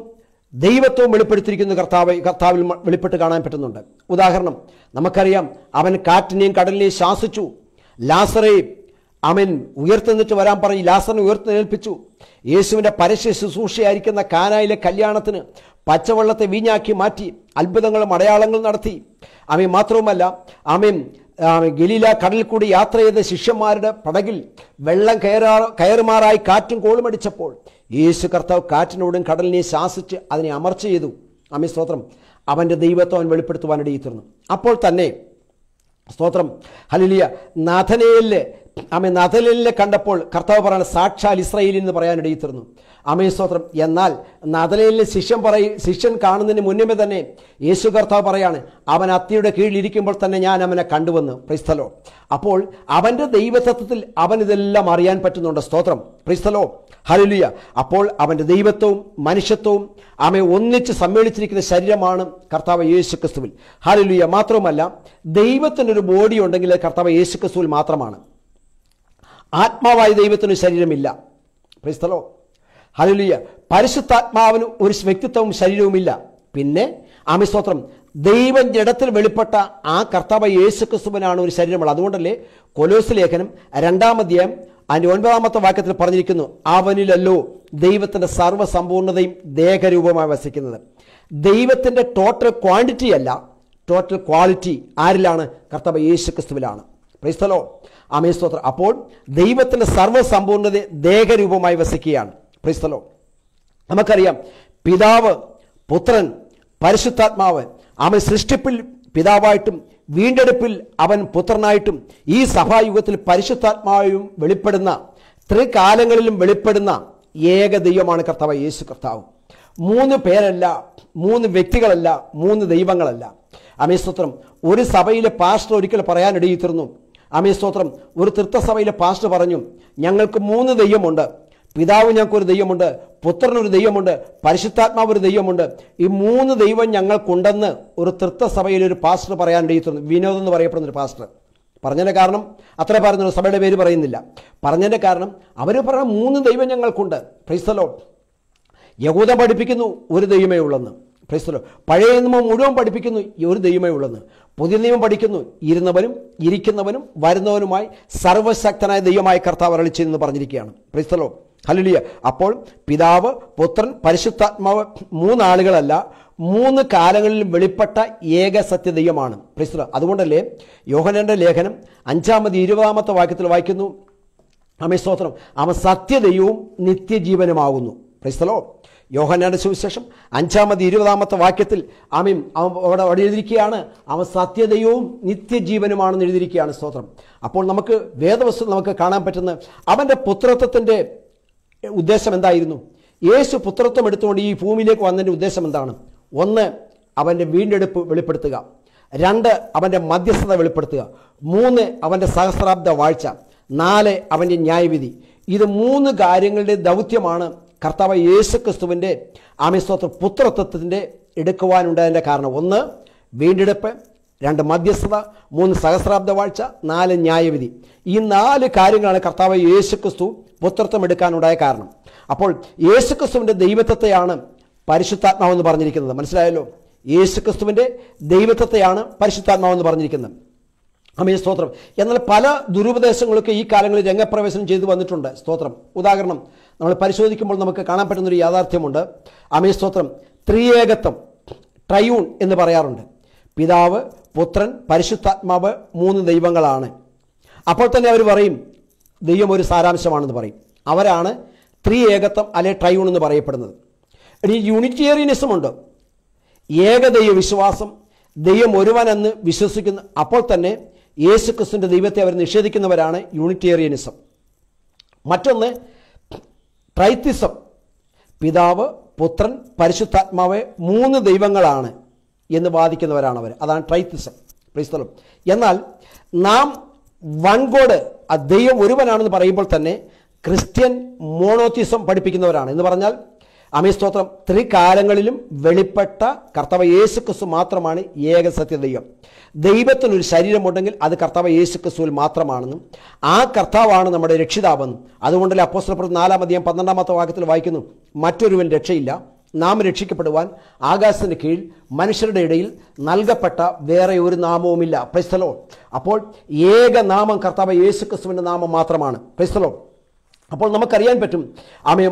ദൈവത്വം വെളിപ്പെടുത്തിയിരിക്കുന്ന കർത്താവ് കർത്താവിൽ വെളിപ്പെട്ട് കാണാൻ പറ്റുന്നുണ്ട് ഉദാഹരണം നമുക്കറിയാം അവൻ കാറ്റിനെയും കടലിനെയും ശാസിച്ചു ലാസറേയും അവൻ ഉയർത്തെന്നിട്ട് വരാൻ പറഞ്ഞു ലാസറിനെ ഉയർത്തെന്നേൽപ്പിച്ചു യേശുവിൻ്റെ പരസ്യ ശുശ്രൂഷയായിരിക്കുന്ന കാനായിലെ കല്യാണത്തിന് പച്ചവെള്ളത്തെ വീഞ്ഞാക്കി മാറ്റി അത്ഭുതങ്ങളും അടയാളങ്ങളും നടത്തി അവൻ മാത്രവുമല്ല അവൻ ഗലീല കടലിൽ കൂടി യാത്ര ചെയ്ത ശിഷ്യന്മാരുടെ പടകിൽ വെള്ളം കയറാ കയറുമാറായി കാറ്റും കോളുമടിച്ചപ്പോൾ യേശു കർത്താവ് കാറ്റിനോടും കടലിനെ ശാസിച്ച് അതിനെ അമർച്ച ചെയ്തു അമ്മി സ്തോത്രം അവൻ്റെ ദൈവത്വം അവൻ വെളിപ്പെടുത്തുവാനിടയിൽ തീർന്നു അപ്പോൾ തന്നെ സ്തോത്രം ഹലിലിയ നാഥനയിലെ ആമേ നദലിലെ കണ്ടപ്പോൾ കർത്താവ് പറയുന്നത് സാക്ഷാൽ ഇസ്രയേലിൽ എന്ന് പറയാനിടയിൽ അമേ സ്തോത്രം എന്നാൽ നദലിലെ ശിഷ്യൻ പറയും ശിഷ്യൻ കാണുന്നതിന് മുന്നമേ തന്നെ യേശു കർത്താവ് പറയാണ് അവൻ അത്തിയുടെ കീഴിലിരിക്കുമ്പോൾ തന്നെ ഞാൻ അവനെ കണ്ടുവന്ന് പ്രിസ്തലോ അപ്പോൾ അവൻ്റെ ദൈവത്വത്തിൽ അവൻ ഇതെല്ലാം അറിയാൻ പറ്റുന്നുണ്ട് സ്തോത്രം പ്രിസ്തലോ ഹലുലിയ അപ്പോൾ അവൻ്റെ ദൈവത്വവും മനുഷ്യത്വവും ആമെ ഒന്നിച്ച് സമ്മേളിച്ചിരിക്കുന്ന ശരീരമാണ് കർത്താവ് യേശു ക്രിസ്തുവിൽ ഹലുലിയ മാത്രമല്ല ദൈവത്തിനൊരു ബോഡി ഉണ്ടെങ്കിൽ കർത്താവ് യേശു ക്രിസ്തുവിൽ മാത്രമാണ് ആത്മാവായ ദൈവത്തിന് ശരീരമില്ല ക്രൈസ്തലോ ഹലുലിയ പരിശുദ്ധാത്മാവിന് ഒരു വ്യക്തിത്വവും ശരീരവുമില്ല പിന്നെ ആമിസ്തോത്രം ദൈവം ഇടത്തിൽ വെളിപ്പെട്ട ആ കർത്താവ് യേശു ക്രിസ്തുവിനാണ് ഒരു ശരീരമുള്ളത് അതുകൊണ്ടല്ലേ കൊലോസ് ലേഖനം രണ്ടാമധ്യായം അതിൻ്റെ ഒൻപതാമത്തെ വാക്യത്തിൽ പറഞ്ഞിരിക്കുന്നു അവനിലല്ലോ ദൈവത്തിൻ്റെ സർവ്വസമ്പൂർണതയും ദേഹരൂപമായി വസിക്കുന്നത് ദൈവത്തിൻ്റെ ടോട്ടൽ ക്വാണ്ടിറ്റി അല്ല ടോട്ടൽ ക്വാളിറ്റി ആരിലാണ് കർത്തവ്യ യേശു ക്രിസ്തുവിലാണ് പ്രൈസ്തലോ ആമേ സ്തോത്രം അപ്പോൾ ദൈവത്തിൻ്റെ സർവ്വസമ്പൂർണ്ണത ദേഹരൂപമായി വസിക്കുകയാണ് പ്രൈസ്തലോ നമുക്കറിയാം പിതാവ് പുത്രൻ പരിശുദ്ധാത്മാവ് അവൻ സൃഷ്ടിപ്പിൽ പിതാവായിട്ടും വീണ്ടെടുപ്പിൽ അവൻ പുത്രനായിട്ടും ഈ സഭായുഗത്തിൽ പരിശുദ്ധാത്മാവും വെളിപ്പെടുന്ന ത്രികാലങ്ങളിലും വെളിപ്പെടുന്ന ഏക ദൈവമാണ് കർത്താവ് യേശു കർത്താവ് മൂന്ന് പേരല്ല മൂന്ന് വ്യക്തികളല്ല മൂന്ന് ദൈവങ്ങളല്ല അമേസ്തോത്രം ഒരു സഭയിലെ പാസ്റ്റർ ഒരിക്കൽ പറയാനിടയിത്തീർന്നു ആമേ സ്തോത്രം ഒരു തൃത്വസഭയിലെ പാസ്റ്റർ പറഞ്ഞു ഞങ്ങൾക്ക് മൂന്ന് ദൈവമുണ്ട് പിതാവ് ഞങ്ങൾക്കൊരു ദൈവമുണ്ട് പുത്രനൊരു ദൈവമുണ്ട് പരിശുദ്ധാത്മാവ് ഒരു ദൈവമുണ്ട് ഈ മൂന്ന് ദൈവം ഞങ്ങൾക്കുണ്ടെന്ന് ഒരു തൃത്തസഭയിൽ ഒരു പാസ്റ്റർ പറയാനിടയിൽ വിനോദം എന്ന് പറയപ്പെടുന്ന ഒരു പാസ്റ്റർ പറഞ്ഞതിൻ്റെ കാരണം അത്ര പറയുന്നു സഭയുടെ പേര് പറയുന്നില്ല പറഞ്ഞതിൻ്റെ കാരണം അവർ പറഞ്ഞ മൂന്ന് ദൈവം ഞങ്ങൾക്കുണ്ട് പ്രൈസലോ യഹൂദ പഠിപ്പിക്കുന്നു ഒരു ദൈവമേ ഉള്ളെന്ന് പ്രൈസ്തലോ പഴയ നിയമം മുഴുവൻ പഠിപ്പിക്കുന്നു ഒരു ദൈവമേ ഉള്ളെന്ന് പുതിയ നിയമം പഠിക്കുന്നു ഇരുന്നവനും ഇരിക്കുന്നവനും വരുന്നവനുമായി സർവശക്തനായ ദൈവമായ കർത്താവ് അരളിച്ചെന്ന് പറഞ്ഞിരിക്കുകയാണ് പ്രൈസ്തലോ ഹലിയ അപ്പോൾ പിതാവ് പുത്രൻ പരിശുദ്ധാത്മാവ് മൂന്നാളുകളല്ല മൂന്ന് കാലങ്ങളിലും വെളിപ്പെട്ട ഏക സത്യദൈവമാണ് പ്രൈസ്തലോ അതുകൊണ്ടല്ലേ യോഹനന്റെ ലേഖനം അഞ്ചാമത് ഇരുപതാമത്തെ വാക്യത്തിൽ വായിക്കുന്നു അമേ സ്തോത്രം അവൻ സത്യദൈവവും നിത്യജീവനുമാകുന്നു പ്രൈസ്തലോ യോഹനാന്റെ സുവിശേഷം അഞ്ചാമത് ഇരുപതാമത്തെ വാക്യത്തിൽ ആമീൻ അവിടെ അവിടെ എഴുതിയിരിക്കുകയാണ് അവൻ സത്യതയവും നിത്യജീവനുമാണെന്ന് എഴുതിയിരിക്കുകയാണ് സ്തോത്രം അപ്പോൾ നമുക്ക് വേദവസ്തു നമുക്ക് കാണാൻ പറ്റുന്ന അവൻ്റെ പുത്രത്വത്തിൻ്റെ ഉദ്ദേശം എന്തായിരുന്നു യേശു പുത്രത്വം എടുത്തുകൊണ്ട് ഈ ഭൂമിയിലേക്ക് വന്നതിൻ്റെ ഉദ്ദേശം എന്താണ് ഒന്ന് അവൻ്റെ വീണ്ടെടുപ്പ് വെളിപ്പെടുത്തുക രണ്ട് അവൻ്റെ മധ്യസ്ഥത വെളിപ്പെടുത്തുക മൂന്ന് അവൻ്റെ സഹസ്രാബ്ദ വാഴ്ച നാല് അവൻ്റെ ന്യായവിധി ഇത് മൂന്ന് കാര്യങ്ങളുടെ ദൗത്യമാണ് കർത്താവ് യേശു ക്രിസ്തുവിൻ്റെ ആമിസ്തോത്ര പുത്രത്വത്തിൻ്റെ എടുക്കുവാനുണ്ടായതിൻ്റെ കാരണം ഒന്ന് വീണ്ടെടുപ്പ് രണ്ട് മധ്യസ്ഥത മൂന്ന് സഹസ്രാബ്ദ വാഴ്ച നാല് ന്യായവിധി ഈ നാല് കാര്യങ്ങളാണ് കർത്താവ് യേശു ക്രിസ്തു പുത്രത്വം എടുക്കാനുണ്ടായ കാരണം അപ്പോൾ യേശു ക്രിസ്തുവിൻ്റെ ദൈവത്വത്തെയാണ് പരിശുദ്ധാത്മാവെന്ന് പറഞ്ഞിരിക്കുന്നത് മനസ്സിലായല്ലോ യേശു ക്രിസ്തുവിൻ്റെ ദൈവത്വത്തെയാണ് പരിശുദ്ധാത്മാവെന്ന് പറഞ്ഞിരിക്കുന്നത് അമേ സ്തോത്രം എന്നാൽ പല ദുരുപദേശങ്ങളൊക്കെ ഈ കാലങ്ങളിൽ രംഗപ്രവേശനം ചെയ്തു വന്നിട്ടുണ്ട് സ്തോത്രം ഉദാഹരണം നമ്മൾ പരിശോധിക്കുമ്പോൾ നമുക്ക് കാണാൻ പറ്റുന്നൊരു യാഥാർത്ഥ്യമുണ്ട് അമേ സ്തോത്രം ത്രിയേകത്വം ട്രയൂൺ എന്ന് പറയാറുണ്ട് പിതാവ് പുത്രൻ പരിശുദ്ധാത്മാവ് മൂന്ന് ദൈവങ്ങളാണ് അപ്പോൾ തന്നെ അവർ പറയും ദൈവം ഒരു സാരാംശമാണെന്ന് പറയും അവരാണ് ത്രിയേകത്വം അല്ലെ ട്രയൂൺ എന്ന് പറയപ്പെടുന്നത് ഇനി യൂണിറ്റേറിയനിസം ഉണ്ട് ഏകദൈവ വിശ്വാസം ദൈവം ഒരുവനെന്ന് വിശ്വസിക്കുന്ന അപ്പോൾ തന്നെ യേശുക്രിസ്തുവിൻ്റെ ദൈവത്തെ അവർ നിഷേധിക്കുന്നവരാണ് യൂണിറ്റേറിയനിസം മറ്റൊന്ന് ട്രൈത്തിസം പിതാവ് പുത്രൻ പരിശുദ്ധാത്മാവ് മൂന്ന് ദൈവങ്ങളാണ് എന്ന് വാദിക്കുന്നവരാണ് അവർ അതാണ് ട്രൈത്തിസം ക്രൈസ്തലം എന്നാൽ നാം വൺ ഗോഡ് ദൈവം ഒരുവനാണെന്ന് പറയുമ്പോൾ തന്നെ ക്രിസ്ത്യൻ മോണോത്തിസം പഠിപ്പിക്കുന്നവരാണ് എന്ന് പറഞ്ഞാൽ അമീ സ്തോത്രം ത്രികാലങ്ങളിലും വെളിപ്പെട്ട കർത്തവ യേശു ക്രിസ്തു മാത്രമാണ് ഏക സത്യദൈവം ദൈവത്തിനൊരു ശരീരമുണ്ടെങ്കിൽ അത് കർത്താവ് യേശു ക്രിസ്തുവിൽ മാത്രമാണെന്നും ആ കർത്താവാണ് നമ്മുടെ രക്ഷിതാവെന്നും അതുകൊണ്ടല്ലേ അപ്പോസ്ലപ്പുറത്ത് നാലാം അധികം പന്ത്രണ്ടാമത്തെ വാക്യത്തിൽ വായിക്കുന്നു മറ്റൊരുവൻ രക്ഷയില്ല നാം രക്ഷിക്കപ്പെടുവാൻ ആകാശത്തിന് കീഴിൽ മനുഷ്യരുടെ ഇടയിൽ നൽകപ്പെട്ട വേറെ ഒരു നാമവുമില്ല പ്രൈസ്തലോ അപ്പോൾ ഏക നാമം കർത്താവ് യേശു ക്രിസ്തുവിൻ്റെ നാമം മാത്രമാണ് പ്രൈസ്തലോ അപ്പോൾ നമുക്കറിയാൻ പറ്റും ആമയെ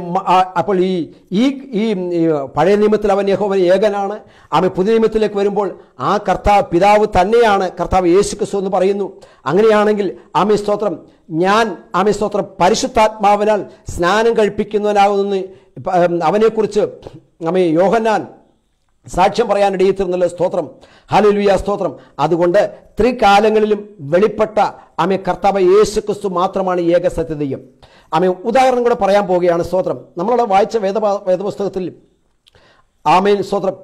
അപ്പോൾ ഈ ഈ ഈ പഴയ നിയമത്തിൽ അവൻ യഹോവൻ ഏകനാണ് ആമ പുതിയ നിയമത്തിലേക്ക് വരുമ്പോൾ ആ കർത്താവ് പിതാവ് തന്നെയാണ് കർത്താവ് യേശു ക്രിസ്തു എന്ന് പറയുന്നു അങ്ങനെയാണെങ്കിൽ ആമ സ്തോത്രം ഞാൻ ആമ സ്തോത്രം പരിശുദ്ധാത്മാവിനാൽ സ്നാനം കഴിപ്പിക്കുന്നവനാകുന്നു അവനെക്കുറിച്ച് ആമേ യോഹന്നാൻ സാക്ഷ്യം പറയാനിടയിൽ സ്തോത്രം ഹലുലിയ സ്തോത്രം അതുകൊണ്ട് ത്രികാലങ്ങളിലും വെളിപ്പെട്ട ആമ കർത്താവ് യേശു ക്രിസ്തു മാത്രമാണ് ഏക സത്യതയും ആമേ ഉദാഹരണം കൂടെ പറയാൻ പോവുകയാണ് സ്തോത്രം നമ്മളവിടെ വായിച്ച വേദ വേദപുസ്തകത്തിൽ ആമേൻ സ്തോത്രം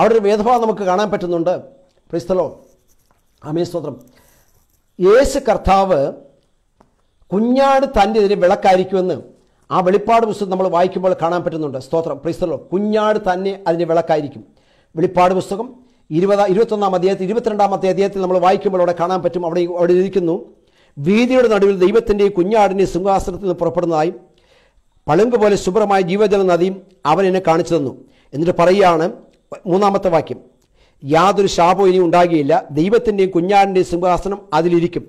അവിടെ ഒരു വേദഭാവം നമുക്ക് കാണാൻ പറ്റുന്നുണ്ട് ക്രിസ്തലോ ആമേൻ സ്തോത്രം യേശു കർത്താവ് കുഞ്ഞാട് തൻ്റെ എതിരെ വിളക്കായിരിക്കുമെന്ന് ആ വെളിപ്പാട് പുസ്തകം നമ്മൾ വായിക്കുമ്പോൾ കാണാൻ പറ്റുന്നുണ്ട് സ്തോത്രം ക്രിസ്തലോ കുഞ്ഞാട് തന്നെ അതിന് വിളക്കായിരിക്കും വെളിപ്പാട് പുസ്തകം ഇരുപതാം ഇരുപത്തൊന്നാം അധ്യായത്തിൽ ഇരുപത്തിരണ്ടാമത്തെ അധ്യായത്തിൽ നമ്മൾ വായിക്കുമ്പോൾ അവിടെ കാണാൻ പറ്റും അവിടെ അവിടെ ഇരിക്കുന്നു വീതിയുടെ നടുവിൽ ദൈവത്തിൻ്റെ കുഞ്ഞാടിൻ്റെ സിംഹാസനത്തിൽ നിന്ന് പുറപ്പെടുന്നതായും പളുങ്ക് പോലെ ശുഭ്രമായ ജീവജല നദിയും അവൻ എന്നെ കാണിച്ചു തന്നു എന്നിട്ട് പറയുകയാണ് മൂന്നാമത്തെ വാക്യം യാതൊരു ശാപവും ഇനി ഉണ്ടാകുകയില്ല ദൈവത്തിൻ്റെയും കുഞ്ഞാടിൻ്റെയും സിംഹാസനം അതിലിരിക്കും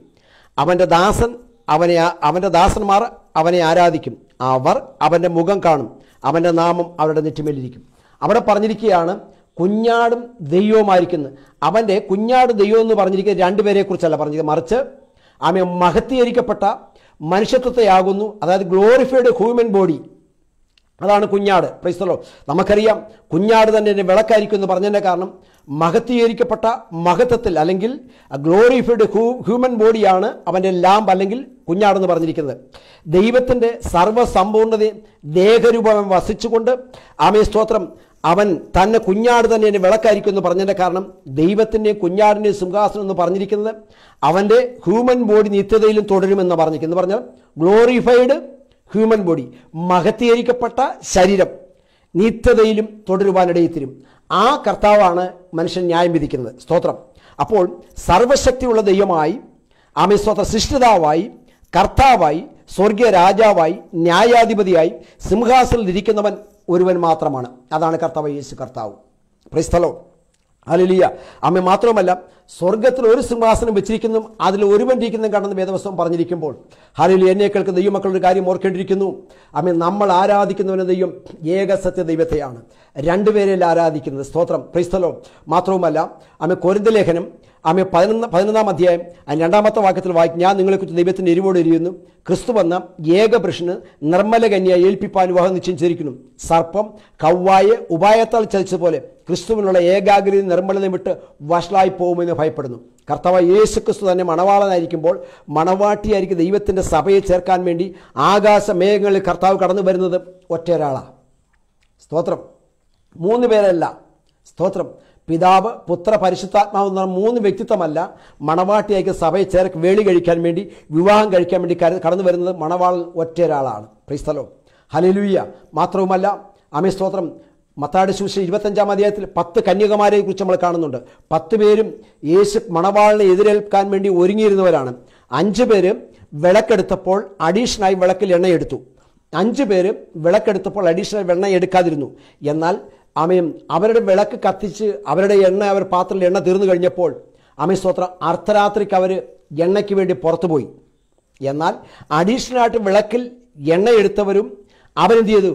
അവൻ്റെ ദാസൻ അവനെ അവൻ്റെ ദാസന്മാർ അവനെ ആരാധിക്കും അവർ അവൻ്റെ മുഖം കാണും അവൻ്റെ നാമം അവരുടെ നെറ്റിമേലിരിക്കും അവിടെ പറഞ്ഞിരിക്കുകയാണ് കുഞ്ഞാടും ദൈവവുമായിരിക്കുന്നത് അവൻ്റെ കുഞ്ഞാട് ദൈവം എന്ന് പറഞ്ഞിരിക്കുന്നത് രണ്ടുപേരെക്കുറിച്ചല്ല പറഞ്ഞത് മറിച്ച് ആമെ മഹത്തീകരിക്കപ്പെട്ട മനുഷ്യത്വത്തെയാകുന്നു അതായത് ഗ്ലോറിഫൈഡ് ഹ്യൂമൻ ബോഡി അതാണ് കുഞ്ഞാട് പ്രൈസ്തലോ നമുക്കറിയാം കുഞ്ഞാട് തന്നെ എന്നെ വിളക്കായിരിക്കും എന്ന് പറഞ്ഞതിൻ്റെ കാരണം മഹത്തീകരിക്കപ്പെട്ട മഹത്വത്തിൽ അല്ലെങ്കിൽ ഗ്ലോറിഫൈഡ് ഹ്യൂ ഹ്യൂമൻ ബോഡിയാണ് അവൻ്റെ ലാമ്പ് അല്ലെങ്കിൽ കുഞ്ഞാടെന്ന് പറഞ്ഞിരിക്കുന്നത് ദൈവത്തിൻ്റെ സർവ്വസമ്പൂർണ്ണതയും ദേഹരൂപം വസിച്ചുകൊണ്ട് ആമേ സ്തോത്രം അവൻ തന്നെ കുഞ്ഞാട് തന്നെ എന്നെ വിളക്കായിരിക്കും എന്ന് പറഞ്ഞതിൻ്റെ കാരണം ദൈവത്തിൻ്റെയും കുഞ്ഞാടിൻ്റെയും സിംഹാസനം എന്ന് പറഞ്ഞിരിക്കുന്നത് അവൻ്റെ ഹ്യൂമൻ ബോഡി നിത്യതയിലും തുടരുമെന്ന് പറഞ്ഞിരിക്കുന്നു പറഞ്ഞാൽ ഗ്ലോറിഫൈഡ് ഹ്യൂമൻ ബോഡി മഹത്തീകരിക്കപ്പെട്ട ശരീരം നിത്യതയിലും തുടരുവാനിടയിത്തരും ആ കർത്താവാണ് മനുഷ്യൻ ന്യായം വിധിക്കുന്നത് സ്തോത്രം അപ്പോൾ സർവശക്തിയുള്ള ദൈവമായി ആമേ സിഷ്ടിതാവായി കർത്താവായി സ്വർഗീയ രാജാവായി ന്യായാധിപതിയായി സിംഹാസനത്തിൽ ഇരിക്കുന്നവൻ ഒരുവൻ മാത്രമാണ് അതാണ് കർത്താവ് യേശു കർത്താവ് പ്രൈസ്തലോ അലിലിയ അമ്മ മാത്രമല്ല സ്വർഗത്തിൽ ഒരു സിംഹാസനം വെച്ചിരിക്കുന്നു അതിൽ ഒരുവൻ ഇരിക്കുന്നതും കണ്ടെന്ന് വേദവസ്വം പറഞ്ഞിരിക്കുമ്പോൾ ഹലലി എന്നെ കേൾക്കുന്ന ദൈവമക്കളുടെ കാര്യം ഓർക്കേണ്ടിയിരിക്കുന്നു അമ്മ നമ്മൾ ആരാധിക്കുന്നവന് ദൈവം ഏകസത്യ ദൈവത്തെയാണ് രണ്ടുപേരെല്ലാം ആരാധിക്കുന്നത് സ്തോത്രം ക്രൈസ്തലോ മാത്രവുമല്ല അമ്മ ലേഖനം ആമ പതിനൊന്ന് പതിനൊന്നാം അധ്യായം രണ്ടാമത്തെ വാക്യത്തിൽ വായിക്കും ഞാൻ നിങ്ങളെക്കുറിച്ച് ദൈവത്തിൻ്റെ എരിവോട് എരിയുന്നു ക്രിസ്തു വന്ന ഏകപുരുഷന് നിർമ്മല കന്യയെ ഏൽപ്പിപ്പാൻ വിവാഹം നിശ്ചയിച്ചിരിക്കുന്നു സർപ്പം കവ്വായ ഉപായത്താൽ ചതിച്ചതുപോലെ ക്രിസ്തുവിനുള്ള ഏകാഗ്രത നിർമ്മലത വിട്ട് വഷളായി പോകുമെന്ന് ഭയപ്പെടുന്നു കർത്താവ് യേശു ക്രിസ്തു തന്നെ മണവാളനായിരിക്കുമ്പോൾ മണവാട്ടിയായിരിക്കും ദൈവത്തിൻ്റെ സഭയെ ചേർക്കാൻ വേണ്ടി ആകാശമേഘങ്ങളിൽ കർത്താവ് കടന്നു വരുന്നത് ഒറ്റയൊരാളാണ് സ്തോത്രം മൂന്ന് പേരല്ല സ്തോത്രം പിതാവ് പുത്ര പരിശുദ്ധാത്മാവ് എന്ന മൂന്ന് വ്യക്തിത്വമല്ല മണവാട്ടിയായി സഭയെ ചേർ വേളി കഴിക്കാൻ വേണ്ടി വിവാഹം കഴിക്കാൻ വേണ്ടി കടന്നു വരുന്നത് മണവാൾ ഒരാളാണ് പ്രീസ്ഥലോ ഹലലൂയ മാത്രവുമല്ല അമേ സ്തോത്രം മത്താട് ശുശ്രൂഷ ഇരുപത്തഞ്ചാം അധ്യായത്തിൽ പത്ത് കന്യകമാരെ കുറിച്ച് നമ്മൾ കാണുന്നുണ്ട് പത്ത് പേരും യേശു മണവാളിനെ എതിരേൽക്കാൻ വേണ്ടി ഒരുങ്ങിയിരുന്നവരാണ് അഞ്ച് പേര് വിളക്കെടുത്തപ്പോൾ അഡീഷണായി വിളക്കിൽ എണ്ണയെടുത്തു അഞ്ച് പേര് വിളക്കെടുത്തപ്പോൾ അഡീഷണൽ വെണ്ണ എടുക്കാതിരുന്നു എന്നാൽ ആമയും അവരുടെ വിളക്ക് കത്തിച്ച് അവരുടെ എണ്ണ അവർ പാത്രത്തിൽ എണ്ണ തീർന്നു കഴിഞ്ഞപ്പോൾ ആമയ സ്തോത്രം അർദ്ധരാത്രിക്ക് അവർ എണ്ണയ്ക്ക് വേണ്ടി പുറത്തു പോയി എന്നാൽ അഡീഷണലായിട്ട് വിളക്കിൽ എണ്ണ എടുത്തവരും അവരെന്ത് ചെയ്തു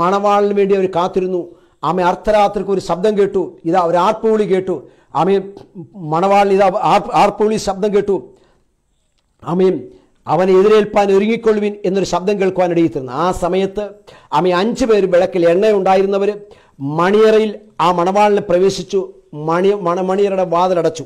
മണവാളിന് വേണ്ടി അവർ കാത്തിരുന്നു ആമേ അർദ്ധരാത്രിക്ക് ഒരു ശബ്ദം കേട്ടു ഇതാ ഒരു ആർപ്പുവിളി കേട്ടു ആമേ മണവാളിന് ഇതാ ആർപ്പുവിളി ശബ്ദം കേട്ടു ആമയും അവനെ എതിരേൽപ്പാൻ ഒരുങ്ങിക്കൊള്ളുവിൻ എന്നൊരു ശബ്ദം കേൾക്കുവാൻ ഇടയിത്തിരുന്നു ആ സമയത്ത് അമ്മ അഞ്ച് പേര് വിളക്കിൽ എണ്ണ ഉണ്ടായിരുന്നവർ മണിയറയിൽ ആ മണവാളിനെ പ്രവേശിച്ചു മണി മണമണിയറയുടെ വാതിലടച്ചു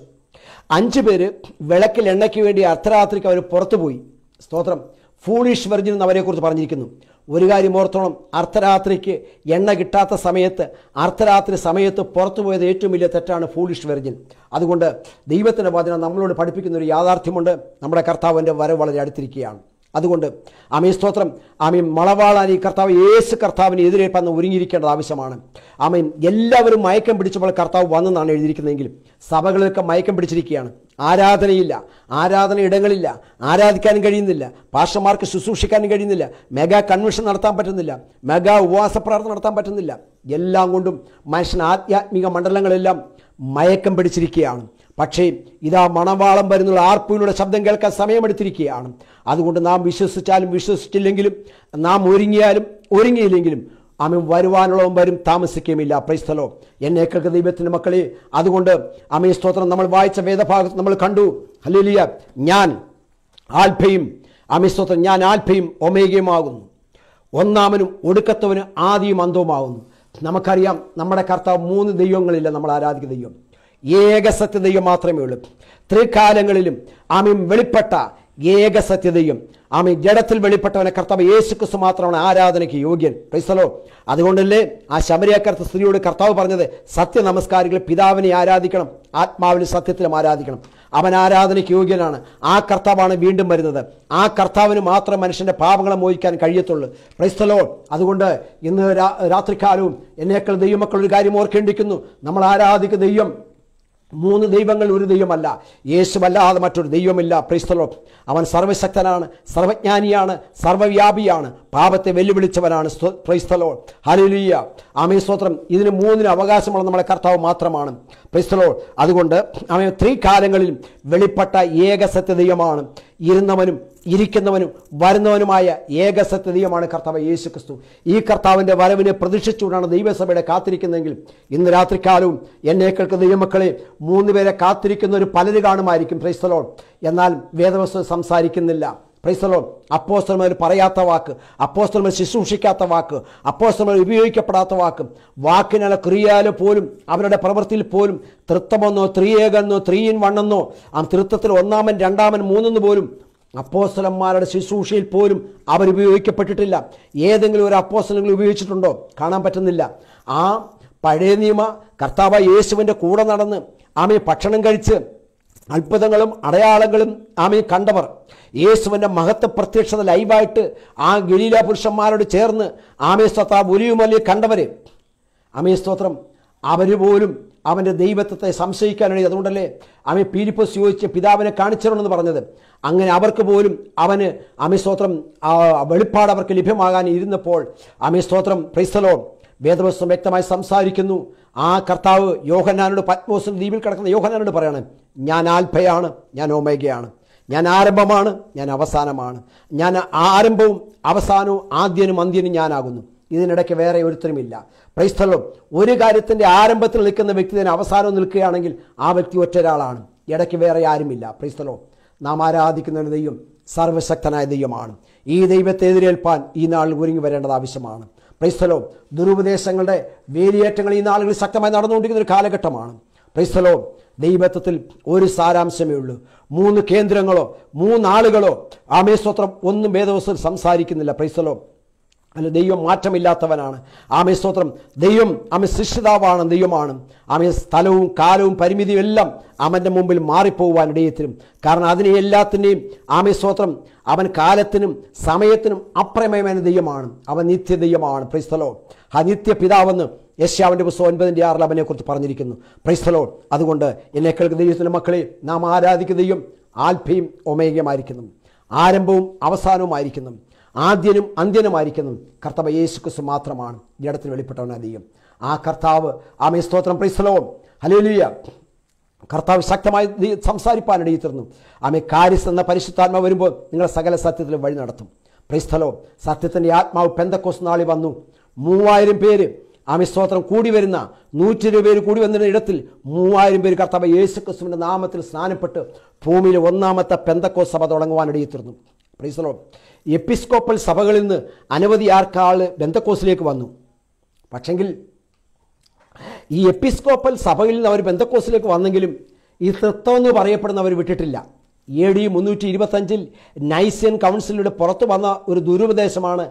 അഞ്ച് പേര് വിളക്കിൽ എണ്ണയ്ക്ക് വേണ്ടി അർദ്ധരാത്രിക്ക് അവർ പുറത്തുപോയി സ്തോത്രം ഫൂളിഷ് വെർജിൻ എന്ന് അവരെക്കുറിച്ച് പറഞ്ഞിരിക്കുന്നു ഒരു കാര്യം ഓർത്തണം അർദ്ധരാത്രിക്ക് എണ്ണ കിട്ടാത്ത സമയത്ത് അർദ്ധരാത്രി സമയത്ത് പുറത്തു പോയത് ഏറ്റവും വലിയ തെറ്റാണ് ഫൂളിഷ് വെർജിൻ അതുകൊണ്ട് ദൈവത്തിൻ്റെ വചനം നമ്മളോട് പഠിപ്പിക്കുന്ന ഒരു യാഥാർത്ഥ്യമുണ്ട് നമ്മുടെ കർത്താവിൻ്റെ വരവ് വളരെ അടുത്തിരിക്കുകയാണ് അതുകൊണ്ട് ആമീ സ്തോത്രം ആമീൻ മളവാളാൻ ഈ കർത്താവ് യേശു കർത്താവിന് എതിരെ ഒരുങ്ങിയിരിക്കേണ്ടത് ആവശ്യമാണ് ആമീൻ എല്ലാവരും മയക്കം പിടിച്ചപ്പോൾ കർത്താവ് വന്നെന്നാണ് എഴുതിയിരിക്കുന്നതെങ്കിലും സഭകളിലൊക്കെ മയക്കം പിടിച്ചിരിക്കുകയാണ് ആരാധനയില്ല ആരാധന ഇടങ്ങളില്ല ആരാധിക്കാനും കഴിയുന്നില്ല പാഷമാർക്ക് ശുശ്രൂഷിക്കാനും കഴിയുന്നില്ല മെഗാ കൺവെൻഷൻ നടത്താൻ പറ്റുന്നില്ല മെഗാ ഉപവാസ പ്രാർത്ഥന നടത്താൻ പറ്റുന്നില്ല എല്ലാം കൊണ്ടും മനുഷ്യൻ ആധ്യാത്മിക മണ്ഡലങ്ങളെല്ലാം മയക്കം പിടിച്ചിരിക്കുകയാണ് പക്ഷേ ഇതാ മണവാളം വരുന്നുള്ള ആർപ്പുവിനുള്ള ശബ്ദം കേൾക്കാൻ സമയമെടുത്തിരിക്കുകയാണ് അതുകൊണ്ട് നാം വിശ്വസിച്ചാലും വിശ്വസിച്ചില്ലെങ്കിലും നാം ഒരുങ്ങിയാലും ഒരുങ്ങിയില്ലെങ്കിലും അവൻ വരുവാനുള്ളവൻ വരും താമസിക്കുകയുമില്ല പ്രൈസ്ഥലോ എന്നെ കേൾക്ക ദൈവത്തിൻ്റെ മക്കളെ അതുകൊണ്ട് അമേ സ്തോത്രം നമ്മൾ വായിച്ച വേദഭാഗത്ത് നമ്മൾ കണ്ടു ഹലിയ ഞാൻ ആൽഫയും അമേ സ്തോത്രം ഞാൻ ആൽഫയും ഒമേഗയുമാകുന്നു ഒന്നാമനും ഒടുക്കത്തവനും ആദ്യം അന്തവുമാകുന്നു നമുക്കറിയാം നമ്മുടെ കർത്താവ് മൂന്ന് ദൈവങ്ങളില്ല നമ്മൾ ആരാധിക്കുന്ന ദൈവം ഏക മാത്രമേ ഉള്ളൂ ത്രികാലങ്ങളിലും ആമീൻ വെളിപ്പെട്ട ഏക സത്യതയും ആമി ജഡത്തിൽ വെളിപ്പെട്ടവനെ കർത്താവ് യേശുക്രിസ്തു മാത്രമാണ് ആരാധനയ്ക്ക് യോഗ്യൻ ക്രൈസ്തലോ അതുകൊണ്ടല്ലേ ആ ശമരിയാക്കർത്ത സ്ത്രീയോട് കർത്താവ് പറഞ്ഞത് സത്യ നമസ്കാരികൾ പിതാവിനെ ആരാധിക്കണം ആത്മാവിലും സത്യത്തിലും ആരാധിക്കണം അവൻ ആരാധനയ്ക്ക് യോഗ്യനാണ് ആ കർത്താവാണ് വീണ്ടും വരുന്നത് ആ കർത്താവിന് മാത്രം മനുഷ്യൻ്റെ പാപങ്ങളെ മോഹിക്കാൻ കഴിയത്തുള്ളൂ ക്രൈസ്തലോ അതുകൊണ്ട് ഇന്ന് രാത്രിക്കാലവും എന്നേക്കൾ ദൈവമക്കൾ ഒരു കാര്യം ഓർക്കേണ്ടിരിക്കുന്നു നമ്മൾ ആരാധിക്കുന്ന ദൈവം മൂന്ന് ദൈവങ്ങൾ ഒരു ദൈവമല്ല യേശുവല്ലാതെ മറ്റൊരു ദൈവമില്ല പ്രീസ്തലോ അവൻ സർവശക്തനാണ് സർവജ്ഞാനിയാണ് സർവവ്യാപിയാണ് പാപത്തെ വെല്ലുവിളിച്ചവനാണ് പ്രൈസ്തലോ ഹലിലിയ ആമേ സ്തോത്രം ഇതിന് മൂന്നിന് അവകാശമുള്ള നമ്മളെ കർത്താവ് മാത്രമാണ് പ്രൈസ്തലോ അതുകൊണ്ട് അവൻ ത്രീ കാലങ്ങളിൽ വെളിപ്പെട്ട ഏകസത്യ ദൈവമാണ് ഇരുന്നവനും ഇരിക്കുന്നവനും വരുന്നവനുമായ ഏക സത്യതീയമാണ് കർത്താവ് യേശു ക്രിസ്തു ഈ കർത്താവിൻ്റെ വരവിനെ പ്രതീക്ഷിച്ചുകൊണ്ടാണ് ദൈവസഭയുടെ കാത്തിരിക്കുന്നതെങ്കിൽ ഇന്ന് രാത്രിക്കാലവും എന്നെ കേൾക്കുന്ന ദൈവമക്കളെ മൂന്ന് പേരെ കാത്തിരിക്കുന്ന ഒരു പലര് കാണുമായിരിക്കും ക്രൈസ്തലോൺ എന്നാൽ വേദവസ്തു സംസാരിക്കുന്നില്ല പ്രൈസലോൺ അപ്പോസ്റ്റർമാർ പറയാത്ത വാക്ക് അപ്പോസ്റ്റർമാർ ശുശ്രൂഷിക്കാത്ത വാക്ക് അപ്പോസ്റ്റർമാർ ഉപയോഗിക്കപ്പെടാത്ത വാക്ക് വാക്കിനുള്ള ക്രിയാല് പോലും അവരുടെ പ്രവൃത്തിയിൽ പോലും തൃത്തമെന്നോ ത്രീ ഏകെന്നോ ത്രീ ഇൻ വണ്ണെന്നോ ആ തൃത്തത്തിൽ ഒന്നാമൻ രണ്ടാമൻ മൂന്നെന്ന് പോലും അപ്പോസ്തലന്മാരുടെ ശുശ്രൂഷയിൽ പോലും അവരുപയോഗിക്കപ്പെട്ടിട്ടില്ല ഏതെങ്കിലും ഒരു അപ്പോസ്തലങ്ങൾ ഉപയോഗിച്ചിട്ടുണ്ടോ കാണാൻ പറ്റുന്നില്ല ആ പഴയ നിയമ കർത്താവ് യേശുവിൻ്റെ കൂടെ നടന്ന് ആമയെ ഭക്ഷണം കഴിച്ച് അത്ഭുതങ്ങളും അടയാളങ്ങളും ആമയെ കണ്ടവർ യേശുവിൻ്റെ മഹത്വ പ്രത്യക്ഷത ലൈവായിട്ട് ആ ഗലീല പുരുഷന്മാരോട് ചേർന്ന് ആമേ സ്വത്ത ഒലിയുമലയെ കണ്ടവർ ആമേ സ്തോത്രം അവർ പോലും അവൻ്റെ ദൈവത്വത്തെ സംശയിക്കാനാണ് അതുകൊണ്ടല്ലേ അമി പീരിപ്പോസ് ചോദിച്ച് പിതാവിനെ കാണിച്ചിരണമെന്ന് പറഞ്ഞത് അങ്ങനെ അവർക്ക് പോലും അവന് അമിസ്തോത്രം വെളിപ്പാട് അവർക്ക് ലഭ്യമാകാൻ ഇരുന്നപ്പോൾ അമിസ്തോത്രം ക്രൈസ്തലോ വേദവസ്ത്രം വ്യക്തമായി സംസാരിക്കുന്നു ആ കർത്താവ് യോഹന്നാനോട് പത്മോസിന് ദ്വീപിൽ കിടക്കുന്ന യോഹന്നാനോട് പറയാണ് ഞാൻ ആൽഫയാണ് ഞാൻ ഓമേഗയാണ് ഞാൻ ആരംഭമാണ് ഞാൻ അവസാനമാണ് ഞാൻ ആരംഭവും അവസാനവും ആദ്യനും അന്ത്യനും ഞാനാകുന്നു ഇതിനിടയ്ക്ക് വേറെ ഒരുത്തരുമില്ല പ്രൈസ്തലം ഒരു കാര്യത്തിൻ്റെ ആരംഭത്തിൽ നിൽക്കുന്ന വ്യക്തി തന്നെ അവസാനം നിൽക്കുകയാണെങ്കിൽ ആ വ്യക്തി ഒറ്റൊരാളാണ് ഇടയ്ക്ക് വേറെ ആരുമില്ല പ്രൈസ്തലോ നാം ആരാധിക്കുന്ന ദൈവം സർവശക്തനായ ദൈവമാണ് ഈ ദൈവത്തെ എതിരേൽപ്പാൻ ഈ നാൾ ഒരുങ്ങി വരേണ്ടത് ആവശ്യമാണ് പ്രൈസ്തലോ ദുരുപദേശങ്ങളുടെ വേലിയേറ്റങ്ങൾ ഈ നാളുകളിൽ ശക്തമായി നടന്നുകൊണ്ടിരിക്കുന്ന ഒരു കാലഘട്ടമാണ് പ്രൈസ്തലോ ദൈവത്വത്തിൽ ഒരു സാരാംശമേ ഉള്ളൂ മൂന്ന് കേന്ദ്രങ്ങളോ മൂന്നാളുകളോ ആമേസ്വത്രം ഒന്നും വേദവസ്തു സംസാരിക്കുന്നില്ല പ്രൈസ്തലോ അല്ല ദൈവം മാറ്റമില്ലാത്തവനാണ് ആമേ സ്തോത്രം ദൈവം ആമെ സൃഷ്ടിതാവാണ് ദൈവമാണ് ആമെ സ്ഥലവും കാലവും പരിമിതിയും എല്ലാം അവൻ്റെ മുമ്പിൽ മാറിപ്പോകുവാൻ ഇടയത്തിനും കാരണം അതിനെ എല്ലാത്തിൻ്റെയും ആമേ സ്തോത്രം അവൻ കാലത്തിനും സമയത്തിനും അപ്രമേയമായ ദൈവമാണ് അവൻ നിത്യ ദൈവമാണ് പ്രൈസ്തലോ ആ നിത്യ പിതാവെന്ന് യശ്യാവിൻ്റെ പുസ്തകം ഒൻപതിൻ്റെ ആറിൽ അവനെക്കുറിച്ച് പറഞ്ഞിരിക്കുന്നു പ്രൈസ്തലോ അതുകൊണ്ട് എന്നെ കേൾക്കുന്ന ദൈവത്തിൻ്റെ മക്കളെ നാം ആരാധിക്കുന്ന ആൽഫയും ഒമേഗമായിരിക്കുന്നു ആരംഭവും അവസാനവുമായിരിക്കുന്നു ആദ്യനും അന്ത്യനുമായിരിക്കുന്നതും കർത്താവ് യേശു ക്രിസ്തു മാത്രമാണ് ജഡത്തിന് വെളിപ്പെട്ടവൻ അധികം ആ കർത്താവ് ആമേ സ്തോത്രം പ്രൈസ്തലവും ഹലേലിയ കർത്താവ് ശക്തമായി സംസാരിപ്പാനിടയിത്തീർന്നു ആമേ കാരിസ് എന്ന പരിശുദ്ധാത്മ വരുമ്പോൾ നിങ്ങളെ സകല സത്യത്തിൽ വഴി നടത്തും പ്രൈസ്തലവും സത്യത്തിൻ്റെ ആത്മാവ് പെന്തക്കോസ് നാളി വന്നു മൂവായിരം പേര് ആമേ സ്തോത്രം കൂടി വരുന്ന ഇരുപത് പേര് കൂടി വന്നിരുന്ന ഇടത്തിൽ മൂവായിരം പേര് കർത്താവ് യേശു ക്രിസ്തുവിൻ്റെ നാമത്തിൽ സ്നാനപ്പെട്ട് ഭൂമിയിൽ ഒന്നാമത്തെ പെന്തക്കോസ് സഭ തുടങ്ങുവാനിടയിത്തീർന്നു പ്രൈസലോ എപ്പിസ്കോപ്പൽ സഭകളിൽ നിന്ന് അനവധി ആർക്കാൾ ബന്ധക്കോസിലേക്ക് വന്നു പക്ഷെങ്കിൽ ഈ എപ്പിസ്കോപ്പൽ സഭയിൽ നിന്ന് അവർ ബന്ധക്കോസിലേക്ക് വന്നെങ്കിലും ഈ തൃത്വം എന്ന് പറയപ്പെടുന്ന അവർ വിട്ടിട്ടില്ല എ ഡി മുന്നൂറ്റി ഇരുപത്തഞ്ചിൽ നൈസ്യൻ കൗൺസിലൂടെ പുറത്തു വന്ന ഒരു ദുരുപദേശമാണ്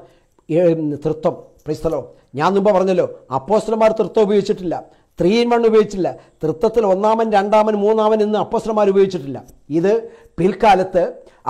തൃത്വം പ്രൈസ്തലോ ഞാൻ മുമ്പ് പറഞ്ഞല്ലോ അപ്പോസ്റ്റർമാർ തൃത്വം ഉപയോഗിച്ചിട്ടില്ല ത്രീ ഇൻ വൺ ഉപയോഗിച്ചില്ല തൃത്വത്തിൽ ഒന്നാമൻ രണ്ടാമൻ മൂന്നാമൻ എന്ന് അപ്പോസ്റ്റർമാർ ഉപയോഗിച്ചിട്ടില്ല ഇത് പിൽക്കാലത്ത്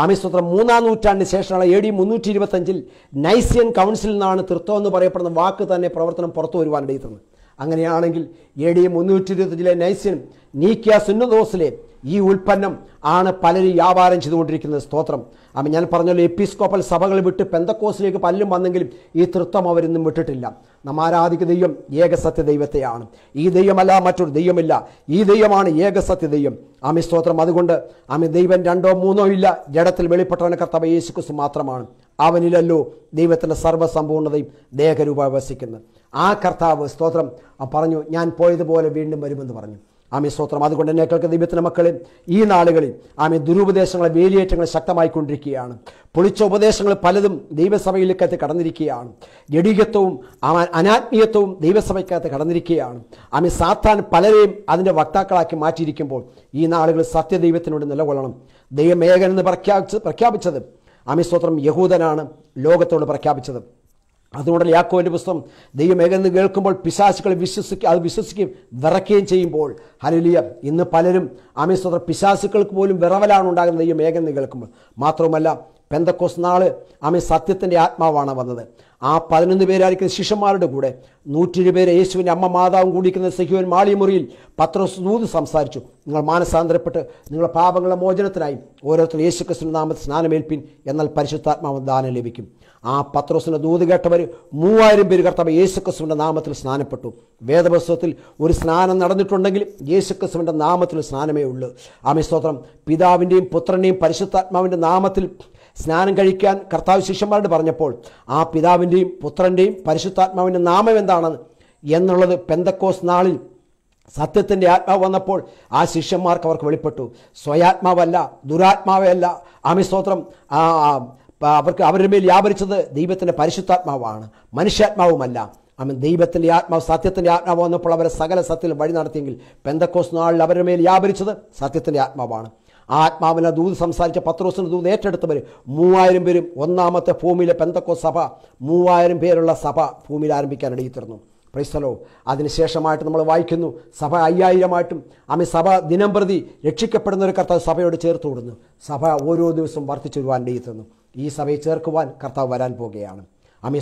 ആമിസ്തോത്രം മൂന്നാം നൂറ്റാണ്ടിന് ശേഷമുള്ള എ ഡി മുന്നൂറ്റി ഇരുപത്തഞ്ചിൽ നൈസിയൻ കൗൺസിലിൽ നിന്നാണ് തൃത്വം എന്ന് പറയപ്പെടുന്ന വാക്ക് തന്നെ പ്രവർത്തനം പുറത്തു വരുവാനിടയിത്തത് അങ്ങനെയാണെങ്കിൽ എ ഡി മുന്നൂറ്റി ഇരുപത്തഞ്ചിലെ നൈസ്യൻ നീക്കിയ സുന്നദോസിലെ ഈ ഉൽപ്പന്നം ആണ് പലരും വ്യാപാരം ചെയ്തുകൊണ്ടിരിക്കുന്നത് സ്തോത്രം അപ്പം ഞാൻ പറഞ്ഞല്ലോ എപ്പിസ്കോപ്പൽ സഭകൾ വിട്ട് പെന്തക്കോസിലേക്ക് പലരും വന്നെങ്കിലും ഈ തൃത്വം അവരൊന്നും വിട്ടിട്ടില്ല നാം ആരാധിക്കുന്ന ദൈവം ഏകസത്യ ദൈവത്തെയാണ് ഈ ദൈവമല്ല മറ്റൊരു ദൈവമില്ല ഈ ദൈവമാണ് ഏകസത്യ ദൈവം ആമി സ്തോത്രം അതുകൊണ്ട് ആമി ദൈവം രണ്ടോ മൂന്നോ ഇല്ല ജഡത്തിൽ വെളിപ്പെട്ടവന് കർത്തവ യേശുക്രിസ്തു മാത്രമാണ് അവനിലല്ലോ ദൈവത്തിൻ്റെ സർവ്വസമ്പൂർണ്ണതയും ദേഹരൂപ വസിക്കുന്നത് ആ കർത്താവ് സ്തോത്രം പറഞ്ഞു ഞാൻ പോയതുപോലെ വീണ്ടും വരുമെന്ന് പറഞ്ഞു ആമി സ്തോത്രം അതുകൊണ്ട് തന്നെ കേൾക്കുന്ന ദൈവത്തിൻ്റെ മക്കളെ ഈ നാളുകളിൽ ആമി ദുരുപദേശങ്ങളെ വേലിയേറ്റങ്ങൾ കൊണ്ടിരിക്കുകയാണ് പൊളിച്ച ഉപദേശങ്ങൾ പലതും ദൈവസഭയിലേക്കകത്ത് കടന്നിരിക്കുകയാണ് ജഡീകത്വവും അനാത്മീയത്വവും ദൈവസഭയ്ക്കകത്ത് കടന്നിരിക്കുകയാണ് ആമി സാത്താൻ പലരെയും അതിൻ്റെ വക്താക്കളാക്കി മാറ്റിയിരിക്കുമ്പോൾ ഈ നാളുകൾ സത്യദൈവത്തിനോട് നിലകൊള്ളണം ദൈവമേകൻ എന്ന് പ്രഖ്യാപിച്ച് പ്രഖ്യാപിച്ചത് ആമി സ്തോത്രം യഹൂദനാണ് ലോകത്തോട് പ്രഖ്യാപിച്ചത് അതുകൊണ്ട് യാക്കോവിൻ്റെ പുസ്തകം ഏകന്ന് കേൾക്കുമ്പോൾ പിശാസുകൾ വിശ്വസിക്കുക അത് വിശ്വസിക്കുകയും വിറക്കുകയും ചെയ്യുമ്പോൾ ഹലലിയ ഇന്ന് പലരും ആമീസ്വത്ര പിശാസുകൾക്ക് പോലും വിറവലാണ് ഉണ്ടാകുന്നത് ഏകന്ന് കേൾക്കുമ്പോൾ മാത്രവുമല്ല പെന്തക്കോസ് നാൾ ആമി സത്യത്തിൻ്റെ ആത്മാവാണ് വന്നത് ആ പതിനൊന്ന് പേരായിരിക്കുന്ന ശിഷ്യന്മാരുടെ കൂടെ നൂറ്റിരു പേര് യേശുവിൻ്റെ അമ്മ മാതാവും കൂടിയിരിക്കുന്ന സഹിയോൻ മാളിമുറിയിൽ പത്രോസ് നൂത് സംസാരിച്ചു നിങ്ങൾ മാനസാന്തരപ്പെട്ട് നിങ്ങളുടെ പാപങ്ങളുടെ മോചനത്തിനായി ഓരോരുത്തർ യേശു ക്രിസ്തു സ്നാനമേൽപ്പിൻ എന്നാൽ പരിശുദ്ധാത്മാവ് ദാനം ലഭിക്കും ആ പത്രോസിൻ്റെ ദൂത് കേട്ടവർ മൂവായിരം പേര് കർത്താവ് യേശുക്രിസ്തുവിൻ്റെ നാമത്തിൽ സ്നാനപ്പെട്ടു വേദപുസ്തകത്തിൽ ഒരു സ്നാനം നടന്നിട്ടുണ്ടെങ്കിലും യേശുക്രിസ്തുവിൻ്റെ നാമത്തിൽ സ്നാനമേ ഉള്ളൂ ആമേ സ്തോത്രം പിതാവിൻ്റെയും പുത്രൻ്റെയും പരിശുദ്ധാത്മാവിൻ്റെ നാമത്തിൽ സ്നാനം കഴിക്കാൻ കർത്താവ് ശിഷ്യന്മാരോട് പറഞ്ഞപ്പോൾ ആ പിതാവിൻ്റെയും പുത്രൻ്റെയും പരിശുദ്ധാത്മാവിൻ്റെ നാമം എന്താണ് എന്നുള്ളത് പെന്തക്കോസ് നാളിൽ സത്യത്തിൻ്റെ ആത്മാവ് വന്നപ്പോൾ ആ ശിഷ്യന്മാർക്ക് അവർക്ക് വെളിപ്പെട്ടു സ്വയാത്മാവല്ല ദുരാത്മാവല്ല അമിസ്തോത്രം അവർക്ക് അവരുടെ മേൽ വ്യാപരിച്ചത് ദൈവത്തിൻ്റെ പരിശുദ്ധാത്മാവാണ് മനുഷ്യാത്മാവുമല്ല അവൻ ദൈവത്തിൻ്റെ ആത്മാവ് സത്യത്തിൻ്റെ ആത്മാവ് വന്നപ്പോൾ അവരെ സകല സത്യത്തിൽ വഴി നടത്തിയെങ്കിൽ പെന്തക്കോസ് നാളിൽ അവരുടെ മേൽ വ്യാപരിച്ചത് സത്യത്തിൻ്റെ ആത്മാവാണ് ആത്മാവിനെ ദൂത് സംസാരിച്ച പത്രോസിന് ദൂത് ഏറ്റെടുത്തവർ മൂവായിരം പേരും ഒന്നാമത്തെ ഭൂമിയിലെ പെന്തക്കോസ് സഭ മൂവായിരം പേരുള്ള സഭ ഭൂമിയിൽ ആരംഭിക്കാൻ ഇടയിത്തീർന്നു പ്രൈസ്തലോ അതിനുശേഷമായിട്ട് നമ്മൾ വായിക്കുന്നു സഭ അയ്യായിരമായിട്ടും അമി സഭ ദിനം പ്രതി രക്ഷിക്കപ്പെടുന്ന ഒരു കർത്താവ് സഭയോട് ചേർത്ത് കൊടുക്കുന്നു സഭ ഓരോ ദിവസവും വർദ്ധിച്ചു വരുവാൻ ഇടയിത്തുന്നു ഈ സഭയെ ചേർക്കുവാൻ കർത്താവ് വരാൻ പോവുകയാണ്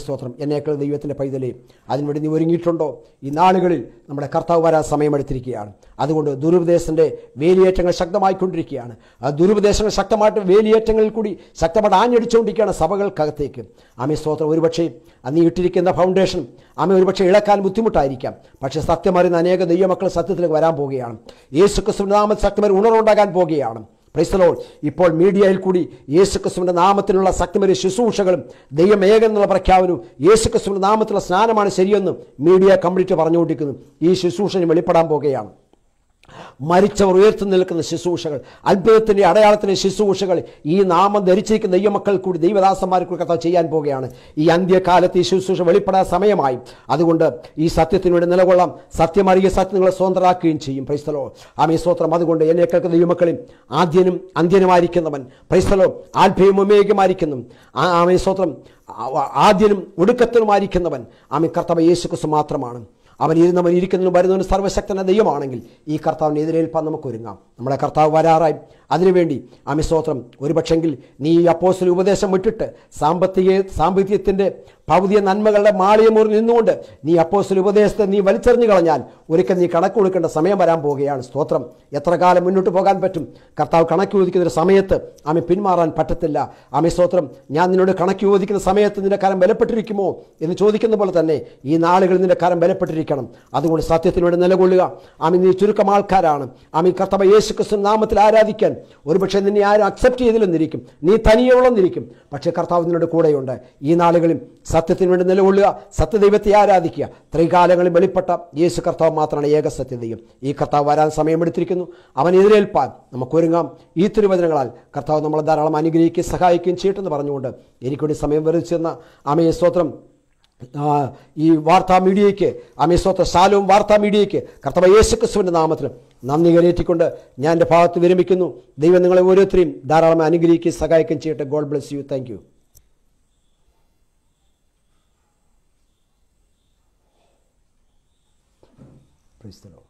സ്തോത്രം എന്നേക്കുള്ള ദൈവത്തിൻ്റെ പൈതലേ അതിനുവേണ്ടി നീ ഒരുങ്ങിയിട്ടുണ്ടോ ഈ നാളുകളിൽ നമ്മുടെ കർത്താവ് വരാൻ സമയമെടുത്തിരിക്കുകയാണ് അതുകൊണ്ട് ദുരുപദേശത്തിൻ്റെ വേലിയേറ്റങ്ങൾ ശക്തമായിക്കൊണ്ടിരിക്കുകയാണ് ആ ദുരുപദേശങ്ങൾ ശക്തമായിട്ട് വേലിയേറ്റങ്ങളിൽ കൂടി ശക്തമായിട്ട് ആഞ്ഞടിച്ചുകൊണ്ടിരിക്കുകയാണ് സഭകൾക്കകത്തേക്ക് അമി സ്തോത്രം ഒരുപക്ഷേ നീ ഇട്ടിരിക്കുന്ന ഫൗണ്ടേഷൻ അമ്മ ഒരുപക്ഷെ ഇളക്കാൻ ബുദ്ധിമുട്ടായിരിക്കാം പക്ഷേ സത്യമറിയുന്ന അനേക ദൈവമക്കൾ സത്യത്തിലേക്ക് വരാൻ പോവുകയാണ് യേശുക്രിസ്തു നാമ ശക്തമായി ഉണർവുണ്ടാകാൻ പോവുകയാണ് പ്രൈസ്തലോൾ ഇപ്പോൾ മീഡിയയിൽ കൂടി യേശുക്രിസ്തുവിൻ്റെ നാമത്തിലുള്ള ശക്തിമരി ശുശ്രൂഷകളും ദൈവമേകൻ എന്നുള്ള പ്രഖ്യാപനവും യേശുക്രിസ്തുവിൻ്റെ നാമത്തിലുള്ള സ്നാനമാണ് ശരിയെന്ന് മീഡിയ കംപ്ലീറ്റ് പറഞ്ഞുകൊണ്ടിരിക്കുന്നു ഈ ശുശ്രൂഷന് വെളിപ്പെടാൻ പോകുകയാണ് മരിച്ചവർ ഉയർത്തു നിൽക്കുന്ന ശുശ്രൂഷകൾ അത്ഭുതത്തിൻ്റെ അടയാളത്തിൻ്റെ ശുശ്രൂഷകൾ ഈ നാമം ധരിച്ചിരിക്കുന്ന ദൈവമക്കൾ കൂടി ദൈവദാസന്മാർക്ക് കഥ ചെയ്യാൻ പോവുകയാണ് ഈ അന്ത്യകാലത്ത് ഈ ശുശ്രൂഷ വെളിപ്പെടാൻ സമയമായി അതുകൊണ്ട് ഈ സത്യത്തിനുവേണ്ടി നിലകൊള്ളാം സത്യമറിയ സത്യം നിങ്ങളെ സ്വതന്ത്രമാക്കുകയും ചെയ്യും പ്രൈസ്തലോ ആമീ സ്വത്രം അതുകൊണ്ട് എന്നെ കേൾക്കുന്ന ദൈവമക്കളിൽ ആദ്യനും അന്ത്യനുമായിരിക്കുന്നവൻ പ്രൈസ്തലോ ആൽഭയും ഉമേകമായിരിക്കുന്നു ആമീ സ്വത്രം ആദ്യനും ഒടുക്കത്തിനുമായിരിക്കുന്നവൻ ആമി കർത്തവ യേശുക്രിസ്തു മാത്രമാണ് അവൻ ഇരുന്നവൻ ഇരിക്കുന്നതിനും വരുന്നവൻ സർവശക്തന ദൈവമാണെങ്കിൽ ഈ കർത്താവിനെ എതിരേൽപ്പാൻ നമുക്ക് ഒരുങ്ങാം നമ്മുടെ കർത്താവ് വരാറായി അതിനുവേണ്ടി അമിസ്തോത്രം ഒരുപക്ഷെങ്കിൽ നീ ഈ അപ്പോസിൽ ഉപദേശം വിട്ടിട്ട് സാമ്പത്തിക സാമ്പത്തികത്തിൻ്റെ ഭൗതിക നന്മകളുടെ മാളിയമൂറിൽ നിന്നുകൊണ്ട് നീ അപ്പോസിൽ ഉപദേശത്തെ നീ വലിച്ചെറിഞ്ഞു കളഞ്ഞാൽ ഒരിക്കൽ നീ കണക്ക് കൊടുക്കേണ്ട സമയം വരാൻ പോവുകയാണ് സ്തോത്രം എത്ര കാലം മുന്നോട്ട് പോകാൻ പറ്റും കർത്താവ് കണക്ക് ചോദിക്കുന്ന ഒരു സമയത്ത് ആമി പിന്മാറാൻ പറ്റത്തില്ല ആമി സ്തോത്രം ഞാൻ നിന്നോട് കണക്ക് ചോദിക്കുന്ന സമയത്ത് നിന്റെ കാലം ബലപ്പെട്ടിരിക്കുമോ എന്ന് ചോദിക്കുന്ന പോലെ തന്നെ ഈ നാളുകൾ നിന്റെ കാലം ബലപ്പെട്ടിരിക്കണം അതുകൊണ്ട് സത്യത്തിനോട് നിലകൊള്ളുക ആമി നീ ചുരുക്കം ആൾക്കാരാണ് ആമി കർത്തവ യേശുക്രിസ്തു നാമത്തിൽ ആരാധിക്കാൻ ഒരു പക്ഷേ നിന്നെ ആരും അക്സെപ്റ്റ് ചെയ്തില്ലെന്നിരിക്കും നീ തനിയോളെന്നിരിക്കും പക്ഷേ കർത്താവ് നിന്നോട് കൂടെയുണ്ട് ഈ നാളുകളിൽ സത്യത്തിന് വേണ്ടി നിലകൊള്ളുക സത്യദൈവത്തെ ആരാധിക്കുക ത്രികാലങ്ങളിൽ വെളിപ്പെട്ട യേശു കർത്താവ് മാത്രമാണ് ഏക സത്യതയും ഈ കർത്താവ് വരാൻ സമയമെടുത്തിരിക്കുന്നു അവൻ എതിരേൽപ്പാൻ നമുക്കൊരുങ്ങാം ഈ തിരുവചനങ്ങളാൽ കർത്താവ് നമ്മളെ ധാരാളം അനുഗ്രഹിക്കുകയും സഹായിക്കുകയും ചെയ്യട്ടെന്ന് പറഞ്ഞുകൊണ്ട് എനിക്കൊരു സമയം വരച്ചെന്ന അമയ സ്തോത്രം ഈ വാർത്താ മീഡിയയ്ക്ക് അമീസോത്ത സാലവും വാർത്താ മീഡിയയ്ക്ക് കർത്തവ യേശുക്രിസ്തുവിൻ്റെ നാമത്തിലും നന്ദി കലേറ്റിക്കൊണ്ട് ഞാൻ എൻ്റെ ഭാഗത്ത് വിരമിക്കുന്നു ദൈവം നിങ്ങളെ ഓരോരുത്തരെയും ധാരാളം അനുഗ്രഹിക്കുകയും സഹായിക്കുകയും ചെയ്യട്ടെ God bless you thank you price